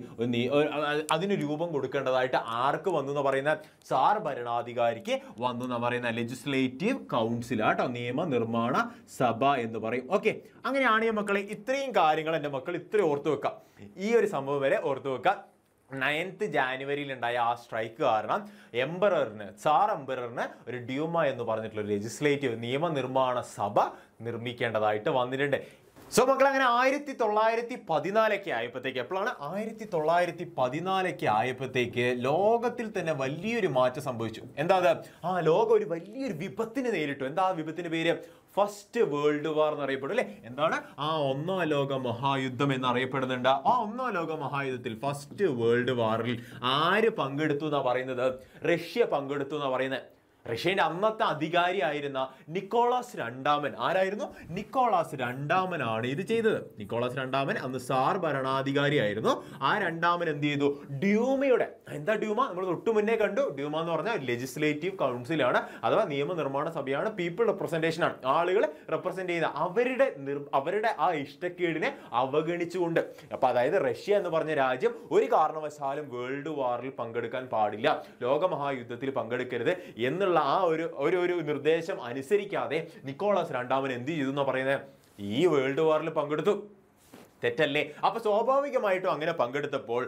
അതിന് രൂപം കൊടുക്കേണ്ടതായിട്ട് ആർക്ക് വന്നു എന്ന് പറയുന്ന സാർ ഭരണാധികാരിക്ക് വന്നു എന്ന് പറയുന്ന ലെജിസ്ലേറ്റീവ് കൗൺസിൽ ആട്ടോ നിയമനിർമ്മാണ സഭ എന്ന് പറയും ഓക്കെ അങ്ങനെയാണ് മക്കളെ ഇത്രയും കാര്യങ്ങൾ എൻ്റെ മക്കൾ ഇത്രയും ഓർത്തു വെക്കാം ഈ ഒരു സംഭവം വരെ ഓർത്തു വെക്കാം നയൻത്ത് ഉണ്ടായ ആ സ്ട്രൈക്ക് കാരണം എംബററിന് സാർ എംബററിന് ഒരു ഡ്യൂമ എന്ന് പറഞ്ഞിട്ടുള്ള ലെജിസ്ലേറ്റീവ് നിയമനിർമ്മാണ സഭ നിർമ്മിക്കേണ്ടതായിട്ട് വന്നിട്ടുണ്ട് സോ മക്കൾ അങ്ങനെ ആയിരത്തി തൊള്ളായിരത്തി പതിനാലൊക്കെ ആയപ്പോഴത്തേക്ക് എപ്പോഴാണ് ആയിരത്തി തൊള്ളായിരത്തി പതിനാലൊക്കെ ആയപ്പോഴത്തേക്ക് ലോകത്തിൽ തന്നെ വലിയൊരു മാറ്റം സംഭവിച്ചു എന്താ ആ ലോകം ഒരു വലിയൊരു വിപത്തിനെ നേരിട്ടു എന്താ ആ വിപത്തിൻ്റെ പേര് ഫസ്റ്റ് വേൾഡ് വാർ എന്നറിയപ്പെടും അല്ലെ എന്താണ് ആ ഒന്നാം ലോക മഹായുദ്ധം എന്നറിയപ്പെടുന്നുണ്ട് ആ ഒന്നാം ലോക മഹായുദ്ധത്തിൽ ഫസ്റ്റ് വേൾഡ് വാറിൽ ആര് പങ്കെടുത്തു എന്നാണ് പറയുന്നത് റഷ്യ പങ്കെടുത്തു എന്നാണ് പറയുന്നത് റഷ്യയുടെ അന്നത്തെ അധികാരിയായിരുന്ന നിക്കോളാസ് രണ്ടാമൻ ആരായിരുന്നു നിക്കോളാസ് രണ്ടാമനാണ് ഇത് ചെയ്തത് നിക്കോളാസ് രണ്ടാമൻ അന്ന് സാർ ഭരണാധികാരിയായിരുന്നു ആ രണ്ടാമൻ എന്ത് ചെയ്തു ഡ്യൂമയുടെ എന്താ ഡ്യൂമ നമ്മൾ തൊട്ടു മുന്നേ കണ്ടു ഡ്യൂമ എന്ന് പറഞ്ഞാൽ ലെജിസ്ലേറ്റീവ് കൗൺസിലാണ് അഥവാ നിയമനിർമ്മാണ സഭയാണ് പീപ്പിൾ ആണ് ആളുകളെ റെപ്രസെൻ്റ് ചെയ്ത അവരുടെ അവരുടെ ആ ഇഷ്ടക്കേടിനെ അവഗണിച്ചുകൊണ്ട് അപ്പോൾ അതായത് റഷ്യ എന്ന് പറഞ്ഞ രാജ്യം ഒരു കാരണവശാലും വേൾഡ് വാറിൽ പങ്കെടുക്കാൻ പാടില്ല ലോകമഹായുദ്ധത്തിൽ പങ്കെടുക്കരുത് എന്നുള്ള എന്നുള്ള ആ ഒരു ഒരു ഒരു നിർദ്ദേശം അനുസരിക്കാതെ നിക്കോളാസ് രണ്ടാമൻ എന്ത് ചെയ്തു എന്നാണ് പറയുന്നത് ഈ വേൾഡ് വാറിൽ പങ്കെടുത്തു തെറ്റല്ലേ അപ്പോൾ സ്വാഭാവികമായിട്ടും അങ്ങനെ പങ്കെടുത്തപ്പോൾ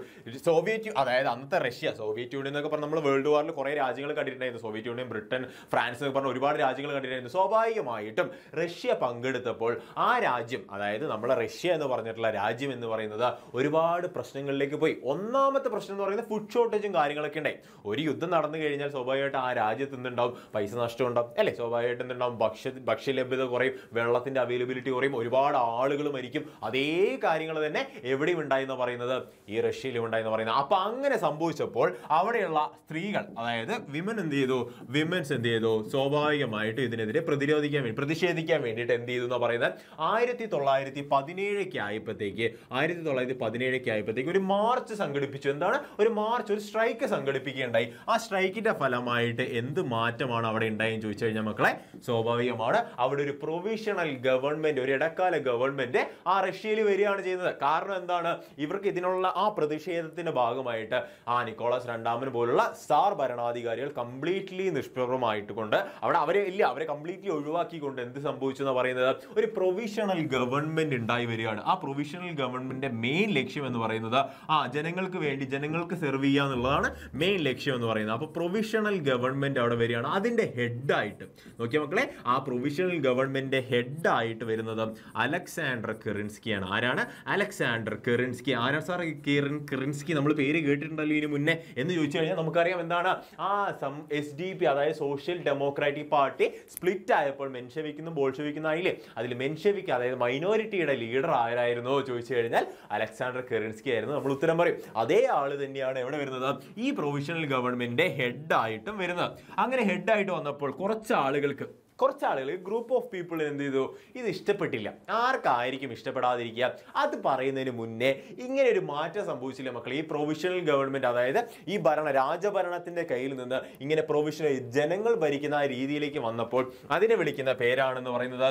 സോവിയറ്റ് അതായത് അന്നത്തെ റഷ്യ സോവിയറ്റ് യൂണിയൻ എന്നൊക്കെ പറഞ്ഞാൽ നമ്മൾ വേൾഡ് വാറിൽ കുറേ രാജ്യങ്ങൾ കണ്ടിട്ടുണ്ടായിരുന്നു സോവിയറ്റ് യൂണിയൻ ബ്രിട്ടൻ ഫ്രാൻസ് എന്ന് പറഞ്ഞ ഒരുപാട് രാജ്യങ്ങൾ കണ്ടിട്ടുണ്ടായിരുന്നു സ്വാഭാവികമായിട്ടും റഷ്യ പങ്കെടുത്തപ്പോൾ ആ രാജ്യം അതായത് നമ്മളെ റഷ്യ എന്ന് പറഞ്ഞിട്ടുള്ള രാജ്യം എന്ന് പറയുന്നത് ഒരുപാട് പ്രശ്നങ്ങളിലേക്ക് പോയി ഒന്നാമത്തെ പ്രശ്നം എന്ന് പറയുന്നത് ഫുഡ് ഷോർട്ടേജും കാര്യങ്ങളൊക്കെ ഉണ്ടായി ഒരു യുദ്ധം നടന്നു കഴിഞ്ഞാൽ സ്വാഭാവികമായിട്ട് ആ രാജ്യത്ത് എന്തുണ്ടാവും പൈസ നഷ്ടം ഉണ്ടാവും അല്ലേ സ്വാഭാവികമായിട്ട് എന്തുണ്ടാവും ഭക്ഷ്യ ഭക്ഷ്യലഭ്യത കുറയും വെള്ളത്തിന്റെ അവൈലബിലിറ്റി കുറയും ഒരുപാട് ആളുകൾ മരിക്കും അതേ കാര്യങ്ങൾ തന്നെ എവിടെയും ഉണ്ടായെന്ന് പറയുന്നത് ഈ റഷ്യയിലും ഉണ്ടായെന്ന് പറയുന്നത് അപ്പൊ അങ്ങനെ സംഭവിച്ചപ്പോൾ അവിടെയുള്ള സ്ത്രീകൾ അതായത് വിമൻ എന്ത് ചെയ്തു വിമൻസ് എന്ത് ചെയ്തു സ്വാഭാവികമായിട്ട് ഇതിനെതിരെ പ്രതിരോധിക്കാൻ വേണ്ടി പ്രതിഷേധിക്കാൻ വേണ്ടിയിട്ട് എന്ത് ചെയ്തു എന്ന് പറയുന്നത് ആയിരത്തി തൊള്ളായിരത്തി പതിനേഴൊക്കെ ആയപ്പോഴത്തേക്ക് ആയിരത്തി തൊള്ളായിരത്തി പതിനേഴൊക്കെ ആയപ്പോഴത്തേക്ക് ഒരു മാർച്ച് സംഘടിപ്പിച്ചു എന്താണ് ഒരു മാർച്ച് ഒരു സ്ട്രൈക്ക് സംഘടിപ്പിക്കുകയുണ്ടായി ആ സ്ട്രൈക്കിന്റെ ഫലമായിട്ട് എന്ത് മാറ്റമാണ് അവിടെ ഉണ്ടായെന്ന് ചോദിച്ചു കഴിഞ്ഞാൽ മക്കളെ സ്വാഭാവികമാണ് അവിടെ ഒരു പ്രൊവിഷണൽ ഗവൺമെന്റ് ഒരു ഇടക്കാല ഗവൺമെന്റ് ആ റഷ്യയിൽ വരികയാണ് പറയുകയാണ് ചെയ്യുന്നത് കാരണം എന്താണ് ഇവർക്ക് ഇതിനുള്ള ആ പ്രതിഷേധത്തിന്റെ ഭാഗമായിട്ട് ആ നിക്കോളാസ് രണ്ടാമൻ പോലുള്ള സാർ ഭരണാധികാരികൾ കംപ്ലീറ്റ്ലി നിഷ്പ്രഭമായിട്ട് കൊണ്ട് അവിടെ അവരെ ഇല്ല അവരെ കംപ്ലീറ്റ്ലി ഒഴിവാക്കിക്കൊണ്ട് എന്ത് സംഭവിച്ചു എന്ന് പറയുന്നത് ഒരു പ്രൊവിഷണൽ ഗവൺമെന്റ് ഉണ്ടായി വരികയാണ് ആ പ്രൊവിഷണൽ ഗവൺമെന്റിന്റെ മെയിൻ ലക്ഷ്യം എന്ന് പറയുന്നത് ആ ജനങ്ങൾക്ക് വേണ്ടി ജനങ്ങൾക്ക് സെർവ് ചെയ്യുക എന്നുള്ളതാണ് മെയിൻ ലക്ഷ്യം എന്ന് പറയുന്നത് അപ്പോൾ പ്രൊവിഷണൽ ഗവൺമെന്റ് അവിടെ വരികയാണ് അതിന്റെ ഹെഡായിട്ട് നോക്കിയ മക്കളെ ആ പ്രൊവിഷണൽ ഗവൺമെന്റിന്റെ ഹെഡായിട്ട് വരുന്നത് അലക്സാണ്ടർ കെറിൻസ്കിയാണ് ആരാണ് ആണ് അലക്സാണ്ടർ കെറിൻസ്കി ആരാ സാർ കിറിൻ കിറിൻസ്കി നമ്മൾ പേര് കേട്ടിട്ടുണ്ടല്ലോ ഇതിന് മുന്നേ എന്ന് ചോദിച്ചു കഴിഞ്ഞാൽ നമുക്കറിയാം എന്താണ് ആ സം എസ് ഡി പി അതായത് സോഷ്യൽ ഡെമോക്രാറ്റിക് പാർട്ടി സ്പ്ലിറ്റ് ആയപ്പോൾ മെൻഷവിക്കുന്നു ബോൾഷവിക്കുന്ന ആയില്ലേ അതിൽ മെൻഷവിക്ക് അതായത് മൈനോറിറ്റിയുടെ ലീഡർ ആരായിരുന്നു ചോദിച്ചു കഴിഞ്ഞാൽ അലക്സാണ്ടർ കെറിൻസ്കി ആയിരുന്നു നമ്മൾ ഉത്തരം പറയും അതേ ആൾ തന്നെയാണ് എവിടെ വരുന്നത് ഈ പ്രൊവിഷണൽ ഗവൺമെന്റിന്റെ ഹെഡായിട്ടും വരുന്നത് അങ്ങനെ ഹെഡായിട്ട് വന്നപ്പോൾ കുറച്ച് ആളുകൾക്ക് കുറച്ച് ആളുകൾ ഗ്രൂപ്പ് ഓഫ് പീപ്പിൾ എന്ത് ചെയ്തു ഇത് ഇഷ്ടപ്പെട്ടില്ല ആർക്കായിരിക്കും ഇഷ്ടപ്പെടാതിരിക്കുക അത് പറയുന്നതിന് മുന്നേ ഇങ്ങനെ ഒരു മാറ്റം സംഭവിച്ചില്ല മക്കൾ ഈ പ്രൊവിഷണൽ ഗവൺമെൻറ് അതായത് ഈ ഭരണ രാജഭരണത്തിൻ്റെ കയ്യിൽ നിന്ന് ഇങ്ങനെ പ്രൊവിഷണൽ ജനങ്ങൾ ഭരിക്കുന്ന രീതിയിലേക്ക് വന്നപ്പോൾ അതിനെ വിളിക്കുന്ന പേരാണെന്ന് പറയുന്നത്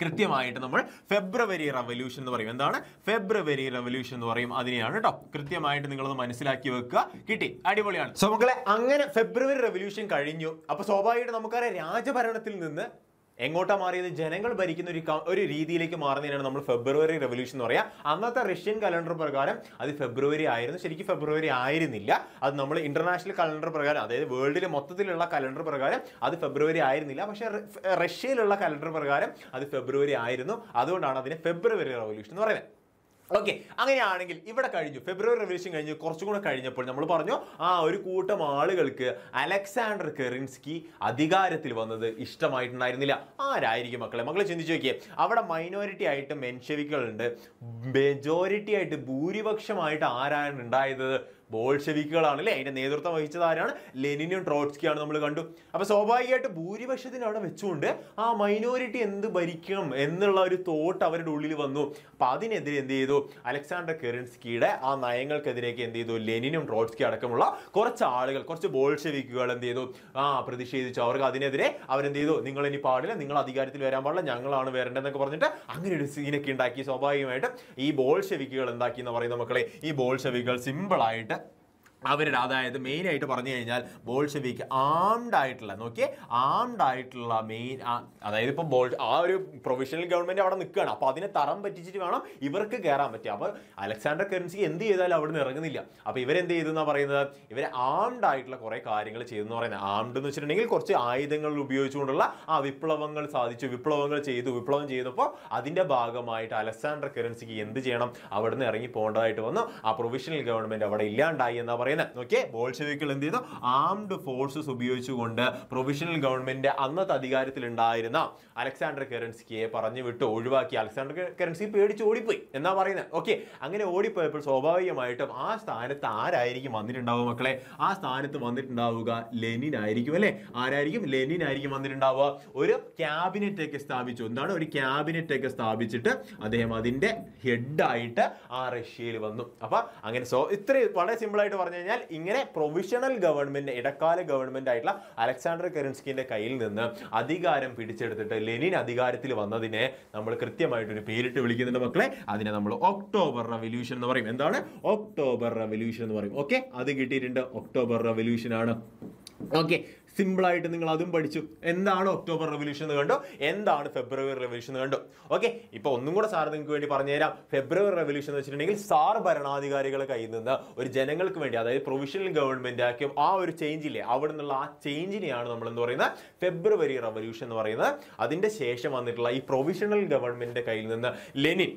കൃത്യമായിട്ട് നമ്മൾ ഫെബ്രുവരി റവല്യൂഷൻ എന്ന് പറയും എന്താണ് ഫെബ്രുവരി റവല്യൂഷൻ എന്ന് പറയും അതിനെയാണ് കേട്ടോ കൃത്യമായിട്ട് നിങ്ങളത് മനസ്സിലാക്കി വെക്കുക കിട്ടി അടിപൊളിയാണ് സോ മക്കളെ അങ്ങനെ ഫെബ്രുവരി റവല്യൂഷൻ കഴിഞ്ഞു അപ്പൊ സ്വാഭാവികമായിട്ട് നമുക്കറിയാം രാജഭരണത്തിൽ നിന്ന് എങ്ങോട്ടാ മാറിയത് ജനങ്ങൾ ഭരിക്കുന്ന ഒരു ഒരു രീതിയിലേക്ക് മാറുന്നതിനാണ് നമ്മൾ ഫെബ്രുവരി റെവല്യൂഷൻ എന്ന് പറയുക അന്നത്തെ റഷ്യൻ കലണ്ടർ പ്രകാരം അത് ഫെബ്രുവരി ആയിരുന്നു ശരിക്കും ഫെബ്രുവരി ആയിരുന്നില്ല അത് നമ്മൾ ഇന്റർനാഷണൽ കലണ്ടർ പ്രകാരം അതായത് വേൾഡിലെ മൊത്തത്തിലുള്ള കലണ്ടർ പ്രകാരം അത് ഫെബ്രുവരി ആയിരുന്നില്ല പക്ഷേ റഷ്യയിലുള്ള കലണ്ടർ പ്രകാരം അത് ഫെബ്രുവരി ആയിരുന്നു അതുകൊണ്ടാണ് അതിനെ ഫെബ്രുവരി റെവല്യൂഷൻ എന്ന് പറയുന്നത് ഓക്കെ അങ്ങനെയാണെങ്കിൽ ഇവിടെ കഴിഞ്ഞു ഫെബ്രുവരി റിവല്യൂഷൻ കഴിഞ്ഞ് കുറച്ചും കൂടെ കഴിഞ്ഞപ്പോൾ നമ്മൾ പറഞ്ഞു ആ ഒരു കൂട്ടം ആളുകൾക്ക് അലക്സാണ്ടർ കെറിൻസ്കി അധികാരത്തിൽ വന്നത് ഇഷ്ടമായിട്ടുണ്ടായിരുന്നില്ല ആരായിരിക്കും മക്കളെ മക്കളെ ചിന്തിച്ചു നോക്കിയേ അവിടെ മൈനോറിറ്റി ആയിട്ട് മെൻഷവിക്കുകളുണ്ട് മെജോറിറ്റി ആയിട്ട് ഭൂരിപക്ഷമായിട്ട് ആരാണ് ഉണ്ടായത് ബോൾഷെവിക്കുകളാണ് അല്ലേ അതിൻ്റെ നേതൃത്വം വഹിച്ചത് ആരാണ് ലെനിനും ട്രോട്സ്കിയാണ് നമ്മൾ കണ്ടു അപ്പോൾ സ്വാഭാവികമായിട്ട് ഭൂരിപക്ഷത്തിന് അവിടെ വെച്ചുകൊണ്ട് ആ മൈനോറിറ്റി എന്ത് ഭരിക്കണം എന്നുള്ള ഒരു തോട്ട് അവരുടെ ഉള്ളിൽ വന്നു അപ്പോൾ അതിനെതിരെ എന്ത് ചെയ്തു അലക്സാണ്ടർ കെറിൻസ്കിയുടെ ആ നയങ്ങൾക്കെതിരേക്ക് എന്ത് ചെയ്തു ലെനിനും ട്രോട്സ്കി അടക്കമുള്ള കുറച്ച് ആളുകൾ കുറച്ച് ബോൾഷെവിക്കുകൾ എന്ത് ചെയ്തു ആ പ്രതിഷേധിച്ചു അവർക്ക് അതിനെതിരെ അവരെന്ത് ചെയ്തു നിങ്ങൾ ഇനി പാടില്ല നിങ്ങൾ അധികാരത്തിൽ വരാൻ പാടില്ല ഞങ്ങളാണ് വരേണ്ടതെന്നൊക്കെ പറഞ്ഞിട്ട് അങ്ങനെ ഒരു സീനൊക്കെ ഉണ്ടാക്കി സ്വാഭാവികമായിട്ട് ഈ ബോൾഷെവിക്കുകൾ എന്താക്കി എന്ന് പറയുന്ന മക്കളെ ഈ സിമ്പിൾ ആയിട്ട് അവരുടെ അതായത് മെയിനായിട്ട് പറഞ്ഞു കഴിഞ്ഞാൽ ബോൾഷെവിക്ക് ആംഡ് ആയിട്ടുള്ള നോക്കിയേ ആംഡ് ആയിട്ടുള്ള മെയിൻ അതായത് ഇപ്പം ബോൾ ആ ഒരു പ്രൊവിഷണൽ ഗവൺമെൻറ് അവിടെ നിൽക്കുകയാണ് അപ്പോൾ അതിനെ തരം പറ്റിച്ചിട്ട് വേണം ഇവർക്ക് കയറാൻ പറ്റുക അപ്പോൾ അലക്സാണ്ടർ കെറിൻസിക്ക് എന്ത് ചെയ്താലും അവിടെ നിന്ന് ഇറങ്ങുന്നില്ല അപ്പോൾ ഇവരെന്ത് ചെയ്തെന്നാണ് പറയുന്നത് ഇവർ ആംഡ് ആയിട്ടുള്ള കുറേ കാര്യങ്ങൾ ചെയ്തെന്ന് പറയുന്നത് ആംഡ് എന്ന് വെച്ചിട്ടുണ്ടെങ്കിൽ കുറച്ച് ആയുധങ്ങൾ ഉപയോഗിച്ചുകൊണ്ടുള്ള ആ വിപ്ലവങ്ങൾ സാധിച്ചു വിപ്ലവങ്ങൾ ചെയ്തു വിപ്ലവം ചെയ്തപ്പോൾ അതിൻ്റെ ഭാഗമായിട്ട് അലക്സാണ്ടർ കെറിൻസിക്ക് എന്ത് ചെയ്യണം അവിടെ നിന്ന് ഇറങ്ങി പോകേണ്ടതായിട്ട് വന്നു ആ പ്രൊവിഷണൽ ഗവൺമെൻറ് അവിടെ ഇല്ലാണ്ടായി എന്നാണ് പറയുന്നത് പറയുന്നത് ഓക്കെ ബോൾഷെവിക്കുകൾ എന്ത് ചെയ്തു ആംഡ് ഫോഴ്സസ് ഉപയോഗിച്ചുകൊണ്ട് പ്രൊവിഷണൽ ഗവൺമെന്റ് അന്നത്തെ അധികാരത്തിലുണ്ടായിരുന്ന അലക്സാണ്ടർ കെറൻസ്കിയെ പറഞ്ഞു വിട്ട് ഒഴിവാക്കി അലക്സാണ്ടർ കെറൻസി പേടിച്ച് ഓടിപ്പോയി എന്നാ പറയുന്നത് ഓക്കെ അങ്ങനെ ഓടിപ്പോയപ്പോൾ സ്വാഭാവികമായിട്ടും ആ സ്ഥാനത്ത് ആരായിരിക്കും വന്നിട്ടുണ്ടാവുക മക്കളെ ആ സ്ഥാനത്ത് വന്നിട്ടുണ്ടാവുക ലെനിൻ ആയിരിക്കും അല്ലേ ആരായിരിക്കും ലെനിൻ ആയിരിക്കും വന്നിട്ടുണ്ടാവുക ഒരു ക്യാബിനറ്റ് ഒക്കെ സ്ഥാപിച്ചു എന്താണ് ഒരു ക്യാബിനറ്റ് ഒക്കെ സ്ഥാപിച്ചിട്ട് അദ്ദേഹം അതിന്റെ ഹെഡായിട്ട് ആ റഷ്യയിൽ വന്നു അപ്പൊ അങ്ങനെ സോ ഇത്രയും വളരെ സിമ്പിൾ ആയിട്ട് പറഞ്ഞു കഴിഞ്ഞാൽ ഇങ്ങനെ പ്രൊവിഷണൽ ഗവൺമെന്റ് ഇടക്കാല ഗവൺമെന്റ് ആയിട്ടുള്ള അലക്സാണ്ടർ കെറിൻസ്കിന്റെ കയ്യിൽ നിന്ന് അധികാരം പിടിച്ചെടുത്തിട്ട് ലെനിൻ അധികാരത്തിൽ വന്നതിനെ നമ്മൾ കൃത്യമായിട്ടൊരു പേരിട്ട് വിളിക്കുന്നുണ്ട് മക്കളെ അതിനെ നമ്മൾ ഒക്ടോബർ റവല്യൂഷൻ എന്ന് പറയും എന്താണ് ഒക്ടോബർ റവല്യൂഷൻ എന്ന് പറയും ഓക്കെ അത് കിട്ടിയിട്ടുണ്ട് ഒക്ടോബർ റവല്യൂഷൻ ആണ് ഓക്കെ സിമ്പിളായിട്ട് നിങ്ങൾ അതും പഠിച്ചു എന്താണ് ഒക്ടോബർ റെവല്യൂഷൻ എന്ന് കണ്ടു എന്താണ് ഫെബ്രുവരി റെവല്യൂഷൻ എന്ന് കണ്ടു ഓക്കെ ഇപ്പോൾ ഒന്നും കൂടെ സാർ നിങ്ങൾക്ക് വേണ്ടി പറഞ്ഞുതരാം ഫെബ്രുവരി റെവല്യൂഷൻ എന്ന് വെച്ചിട്ടുണ്ടെങ്കിൽ സാർ ഭരണാധികാരികളെ കയ്യിൽ നിന്ന് ഒരു ജനങ്ങൾക്ക് വേണ്ടി അതായത് പ്രൊവിഷണൽ ഗവൺമെൻറ് ആക്കിയും ആ ഒരു ചേഞ്ചില്ലേ അവിടെ നിന്നുള്ള ആ ചേഞ്ചിനെയാണ് നമ്മൾ എന്ന് പറയുന്നത് ഫെബ്രുവരി റെവല്യൂഷൻ എന്ന് പറയുന്നത് അതിൻ്റെ ശേഷം വന്നിട്ടുള്ള ഈ പ്രൊവിഷണൽ ഗവൺമെൻറ്റിൻ്റെ കയ്യിൽ നിന്ന് ലെനിൻ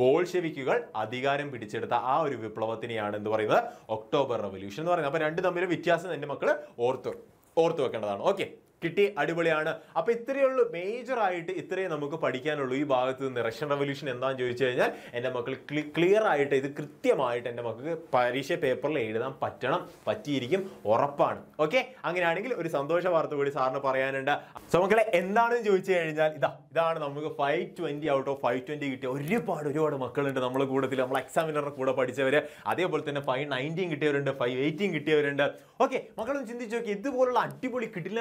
ബോൾഷെവിക്കുകൾ അധികാരം പിടിച്ചെടുത്ത ആ ഒരു വിപ്ലവത്തിനെയാണ് എന്ത് പറയുന്നത് ഒക്ടോബർ റെവല്യൂഷൻ എന്ന് പറയുന്നത് അപ്പോൾ രണ്ട് തമ്മിൽ വ്യത്യാസം എൻ്റെ മക്കൾ ഓർത്തു ഓർത്ത് വെക്കേണ്ടതാണ് ഓക്കെ കിട്ടി അടിപൊളിയാണ് അപ്പോൾ ഇത്രയുള്ളൂ ആയിട്ട് ഇത്രയും നമുക്ക് പഠിക്കാനുള്ളൂ ഈ ഭാഗത്ത് നിന്ന് റഷ്യൻ റവല്യൂഷൻ എന്താണെന്ന് ചോദിച്ചു കഴിഞ്ഞാൽ എൻ്റെ മക്കൾ ക്ലിയർ ആയിട്ട് ഇത് കൃത്യമായിട്ട് എൻ്റെ മക്കൾക്ക് പരീക്ഷ പേപ്പറിൽ എഴുതാൻ പറ്റണം പറ്റിയിരിക്കും ഉറപ്പാണ് ഓക്കെ അങ്ങനെയാണെങ്കിൽ ഒരു സന്തോഷ വാർത്ത കൂടി സാറിന് പറയാനുണ്ട് സോ മക്കളെ എന്താണെന്ന് ചോദിച്ചു കഴിഞ്ഞാൽ ഇതാ ഇതാണ് നമുക്ക് five twenty out of five twenty കിട്ടിയ ഒരുപാട് ഒരുപാട് മക്കളുണ്ട് നമ്മൾ കൂട്ടത്തിൽ നമ്മൾ എക്സാമിനറുടെ കൂടെ പഠിച്ചവർ അതേപോലെ തന്നെ ഫൈവ് നയൻറ്റീൻ കിട്ടിയവരുണ്ട് ഫൈവ് എയ്റ്റീൻ കിട്ടിയവരുണ്ട് ഓക്കെ മക്കളൊന്ന് ചിന്തിച്ചു നോക്കി ഇതുപോലുള്ള അടിപൊളി കിട്ടില്ല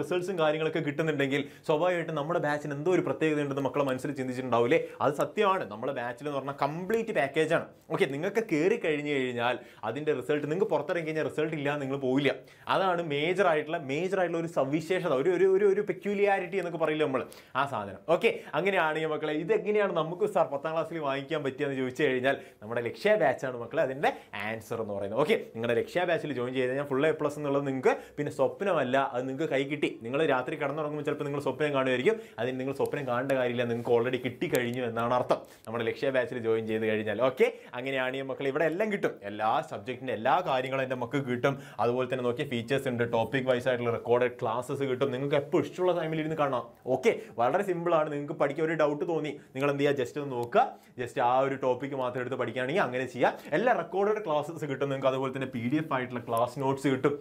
റിസൾട്ട്സും കാര്യങ്ങളൊക്കെ കിട്ടുന്നുണ്ടെങ്കിൽ സ്വാഭാവികമായിട്ടും നമ്മുടെ ബാച്ചിന് എന്തോ ഒരു പ്രത്യേകത ഉണ്ടെന്ന് മക്കളെ മനസ്സിൽ ചിന്തിച്ചിട്ടുണ്ടാവില്ലേ അത് സത്യമാണ് നമ്മുടെ ബാച്ചിൽ എന്ന് പറഞ്ഞാൽ കംപ്ലീറ്റ് പാക്കേജാണ് ഓക്കെ നിങ്ങൾക്ക് കയറി കഴിഞ്ഞു കഴിഞ്ഞാൽ അതിൻ്റെ റിസൾട്ട് നിങ്ങൾക്ക് പുറത്തിറങ്ങി കഴിഞ്ഞാൽ റിസൾട്ട് ഇല്ലാതെ നിങ്ങൾ പോയില്ല അതാണ് മേജർ ആയിട്ടുള്ള മേജർ ആയിട്ടുള്ള ഒരു സവിശേഷത ഒരു ഒരു ഒരു ഒരു പെക്യൂലിയാരിറ്റി എന്നൊക്കെ പറയില്ല നമ്മൾ ആ സാധനം ഓക്കെ അങ്ങനെയാണെങ്കിൽ മക്കളെ ഇതെങ്ങനെയാണ് നമുക്ക് സാർ പത്താം ക്ലാസ്സിൽ വാങ്ങിക്കാൻ പറ്റിയെന്ന് ചോദിച്ചു കഴിഞ്ഞാൽ നമ്മുടെ ലക്ഷ്യ ബാച്ചാണ് മക്കളെ അതിൻ്റെ ആൻസർ എന്ന് പറയുന്നത് ഓക്കെ നിങ്ങളുടെ ലക്ഷ്യ ബാച്ചിൽ ജോയിൻ ചെയ്ത് കഴിഞ്ഞാൽ ഫുൾ എ പ്ലസ് എന്നുള്ളത് നിങ്ങൾക്ക് പിന്നെ സ്വപ്നമല്ല അത് നിങ്ങൾക്ക് കൈ കിട്ടി കിട്ടി നിങ്ങൾ രാത്രി കടന്നുറങ്ങുമ്പോൾ ചിലപ്പോൾ നിങ്ങൾ സ്വപ്നം കാണുമായിരിക്കും അതിന് നിങ്ങൾ സ്വപ്നം കാണേണ്ട കാര്യമില്ല നിങ്ങൾക്ക് ഓൾറെഡി കിട്ടി കഴിഞ്ഞു എന്നാണ് അർത്ഥം നമ്മുടെ ലക്ഷ്യ ബാച്ചിൽ ജോയിൻ ചെയ്ത് കഴിഞ്ഞാൽ ഓക്കെ അങ്ങനെയാണ് ഈ മക്കൾ ഇവിടെ എല്ലാം കിട്ടും എല്ലാ സബ്ജക്റ്റിൻ്റെ എല്ലാ കാര്യങ്ങളും എൻ്റെ മക്കൾക്ക് കിട്ടും അതുപോലെ തന്നെ നോക്കിയ ഫീച്ചേഴ്സ് ഉണ്ട് ടോപ്പിക് വൈസ് ആയിട്ടുള്ള റെക്കോർഡ് ക്ലാസ്സസ് കിട്ടും നിങ്ങൾക്ക് എപ്പോൾ ഇഷ്ടമുള്ള ടൈമിൽ ഇരുന്ന് കാണാം ഓക്കെ വളരെ സിമ്പിളാണ് നിങ്ങൾക്ക് പഠിക്കാൻ ഒരു ഡൗട്ട് തോന്നി നിങ്ങൾ എന്ത് ചെയ്യുക ജസ്റ്റ് ഒന്ന് നോക്കുക ജസ്റ്റ് ആ ഒരു ടോപ്പിക്ക് മാത്രം എടുത്ത് പഠിക്കുകയാണെങ്കിൽ അങ്ങനെ ചെയ്യുക എല്ലാ റെക്കോർഡഡ് ക്ലാസ്സസ് കിട്ടും നിങ്ങൾക്ക് അതുപോലെ തന്നെ പി ആയിട്ടുള്ള ക്ലാസ് നോട്ട്സ് കിട്ടും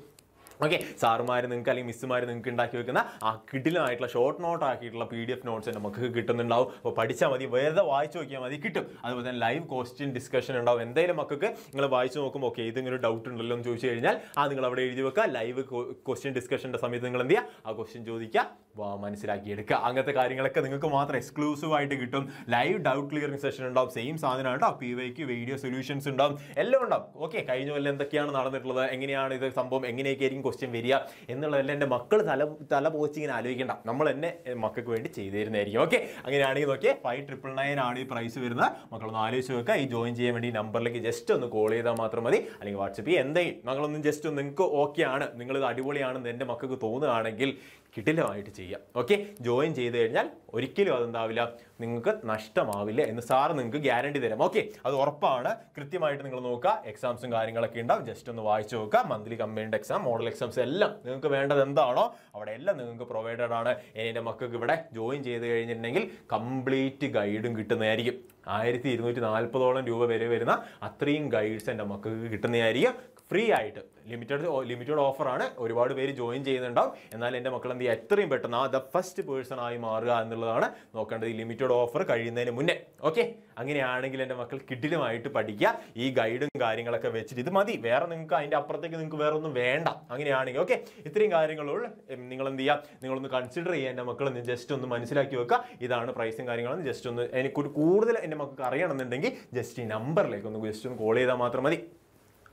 ഓക്കെ സാറുമാർ നിങ്ങൾക്ക് അല്ലെങ്കിൽ മിസ്സുമാർ നിങ്ങൾക്ക് ഉണ്ടാക്കി വെക്കുന്ന ആ കിടിലായിട്ടുള്ള ഷോർട്ട് നോട്ട് ആക്കിയിട്ടുള്ള പി ഡി എഫ് നോട്ട്സ് നമുക്ക് കിട്ടുന്നുണ്ടാവും അപ്പോൾ പഠിച്ചാൽ മതി വെറുതെ വായിച്ചു നോക്കിയാൽ മതി കിട്ടും അതുപോലെ തന്നെ ലൈവ് ക്വസ്റ്റ്യൻ ഡിസ്കഷൻ ഉണ്ടാവും എന്തെങ്കിലും മക്കൾക്ക് നിങ്ങൾ വായിച്ചു നോക്കുമ്പോൾ ഓക്കെ ഏതെങ്കിലും ഡൗട്ട് ഉണ്ടല്ലോ എന്ന് ചോദിച്ചു കഴിഞ്ഞാൽ ആ നിങ്ങൾ അവിടെ എഴുതി വെക്കുക ലൈവ് ക്വസ്റ്റ്യൻ ഡിസ്കഷൻ്റെ സമയത്ത് നിങ്ങൾ എന്ത് ചെയ്യുക ആ ക്വസ്റ്റ്യൻ ചോദിക്കുക മനസ്സിലാക്കി എടുക്കുക അങ്ങനത്തെ കാര്യങ്ങളൊക്കെ നിങ്ങൾക്ക് മാത്രം എക്സ്ക്ലൂസീവ് ആയിട്ട് കിട്ടും ലൈവ് ഡൗട്ട് ക്ലിയറിംഗ് സെഷൻ ഉണ്ടാവും സെയിം സാധനം ഉണ്ടാവും പി വൈക്ക് വീഡിയോ സൊല്യൂഷൻസ് ഉണ്ടാവും എല്ലാം ഉണ്ടാവും ഓക്കെ കഴിഞ്ഞ കൊല്ലം എന്തൊക്കെയാണ് നടന്നിട്ടുള്ളത് എങ്ങനെയാണ് ഇത് സംഭവം എങ്ങനെയൊക്കെ ആയിരിക്കും ക്വസ്റ്റ്യൻ വരിക എന്നുള്ളതല്ല എൻ്റെ മക്കൾ തല തല പോച്ച് ഇങ്ങനെ ആലോചിക്കേണ്ട നമ്മൾ തന്നെ മക്കൾക്ക് വേണ്ടി ചെയ്തു തരുന്നതായിരിക്കും ഓക്കെ അങ്ങനെയാണെങ്കിൽ നോക്കിയേ ഫൈവ് ട്രിപ്പിൾ നയൻ ആണ് ഈ പ്രൈസ് വരുന്നത് മക്കളൊന്ന് ആലോചിച്ച് വെക്കുക ഈ ജോയിൻ ചെയ്യാൻ വേണ്ടി നമ്പറിലേക്ക് ജസ്റ്റ് ഒന്ന് കോൾ ചെയ്താൽ മാത്രം മതി അല്ലെങ്കിൽ വാട്സപ്പ് എന്തെങ്കിലും മക്കളൊന്നും ജസ്റ്റ് ഒന്ന് നിങ്ങൾക്ക് ഓക്കെ ആണ് നിങ്ങളിത് അടിപൊളിയാണെന്ന് എൻ്റെ മക്കൾക്ക് തോന്നുകയാണെങ്കിൽ കിടിലമായിട്ട് ചെയ്യാം ഓക്കെ ജോയിൻ ചെയ്ത് കഴിഞ്ഞാൽ ഒരിക്കലും അതെന്താവില്ല നിങ്ങൾക്ക് നഷ്ടമാവില്ല എന്ന് സാർ നിങ്ങൾക്ക് ഗ്യാരണ്ടി തരാം ഓക്കെ അത് ഉറപ്പാണ് കൃത്യമായിട്ട് നിങ്ങൾ നോക്കുക എക്സാംസും കാര്യങ്ങളൊക്കെ ഉണ്ടാവും ജസ്റ്റ് ഒന്ന് വായിച്ചു നോക്കുക monthly combined exam model exams എല്ലാം നിങ്ങൾക്ക് വേണ്ടത് എന്താണോ അവിടെ എല്ലാം നിങ്ങൾക്ക് പ്രൊവൈഡഡ് ആണ് എൻ്റെ മക്കൾക്ക് ഇവിടെ ജോയിൻ ചെയ്ത് കഴിഞ്ഞിട്ടുണ്ടെങ്കിൽ കംപ്ലീറ്റ് ഗൈഡും കിട്ടുന്നതായിരിക്കും ആയിരത്തി ഇരുന്നൂറ്റി നാൽപ്പതോളം രൂപ വരെ വരുന്ന അത്രയും ഗൈഡ്സ് എൻ്റെ മക്കൾക്ക് കിട്ടുന്നതായിരിക്കും ഫ്രീ ആയിട്ട് ലിമിറ്റഡ് ലിമിറ്റഡ് ഓഫറാണ് ഒരുപാട് പേര് ജോയിൻ ചെയ്യുന്നുണ്ടാവും എന്നാൽ എൻ്റെ മക്കൾ എന്ത് ചെയ്യുക എത്രയും പെട്ടെന്ന് ആ ദ ഫസ്റ്റ് പേഴ്സൺ ആയി മാറുക എന്നുള്ളതാണ് നോക്കേണ്ടത് ഈ ലിമിറ്റഡ് ഓഫർ കഴിയുന്നതിന് മുന്നേ ഓക്കെ അങ്ങനെയാണെങ്കിൽ എൻ്റെ മക്കൾ കിഡിലുമായിട്ട് പഠിക്കുക ഈ ഗൈഡും കാര്യങ്ങളൊക്കെ വെച്ചിട്ട് ഇത് മതി വേറെ നിങ്ങൾക്ക് അതിൻ്റെ അപ്പുറത്തേക്ക് നിങ്ങൾക്ക് വേറെ ഒന്നും വേണ്ട അങ്ങനെയാണെങ്കിൽ ഓക്കെ ഇത്രയും കാര്യങ്ങളുള്ള നിങ്ങൾ എന്ത് ചെയ്യുക നിങ്ങളൊന്ന് കൺസിഡർ ചെയ്യുക എൻ്റെ മക്കൾ ഒന്ന് ജസ്റ്റ് ഒന്ന് മനസ്സിലാക്കി വെക്കുക ഇതാണ് പ്രൈസും കാര്യങ്ങളും ജസ്റ്റ് ഒന്ന് എനിക്കൊരു കൂടുതൽ എൻ്റെ മക്കൾക്ക് അറിയണമെന്നുണ്ടെങ്കിൽ ജസ്റ്റ് ഈ നമ്പറിലേക്ക് ഒന്ന് ജസ്റ്റ് ഒന്ന് കോൾ ചെയ്താൽ മാത്രം മതി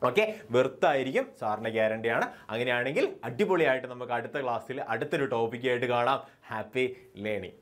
ഓക്കെ വെറുത്തായിരിക്കും സാറിന് ഗ്യാരണ്ടിയാണ് അങ്ങനെയാണെങ്കിൽ അടിപൊളിയായിട്ട് നമുക്ക് അടുത്ത ക്ലാസ്സിൽ അടുത്തൊരു ടോപ്പിക്കായിട്ട് കാണാം ഹാപ്പി ലേണിംഗ്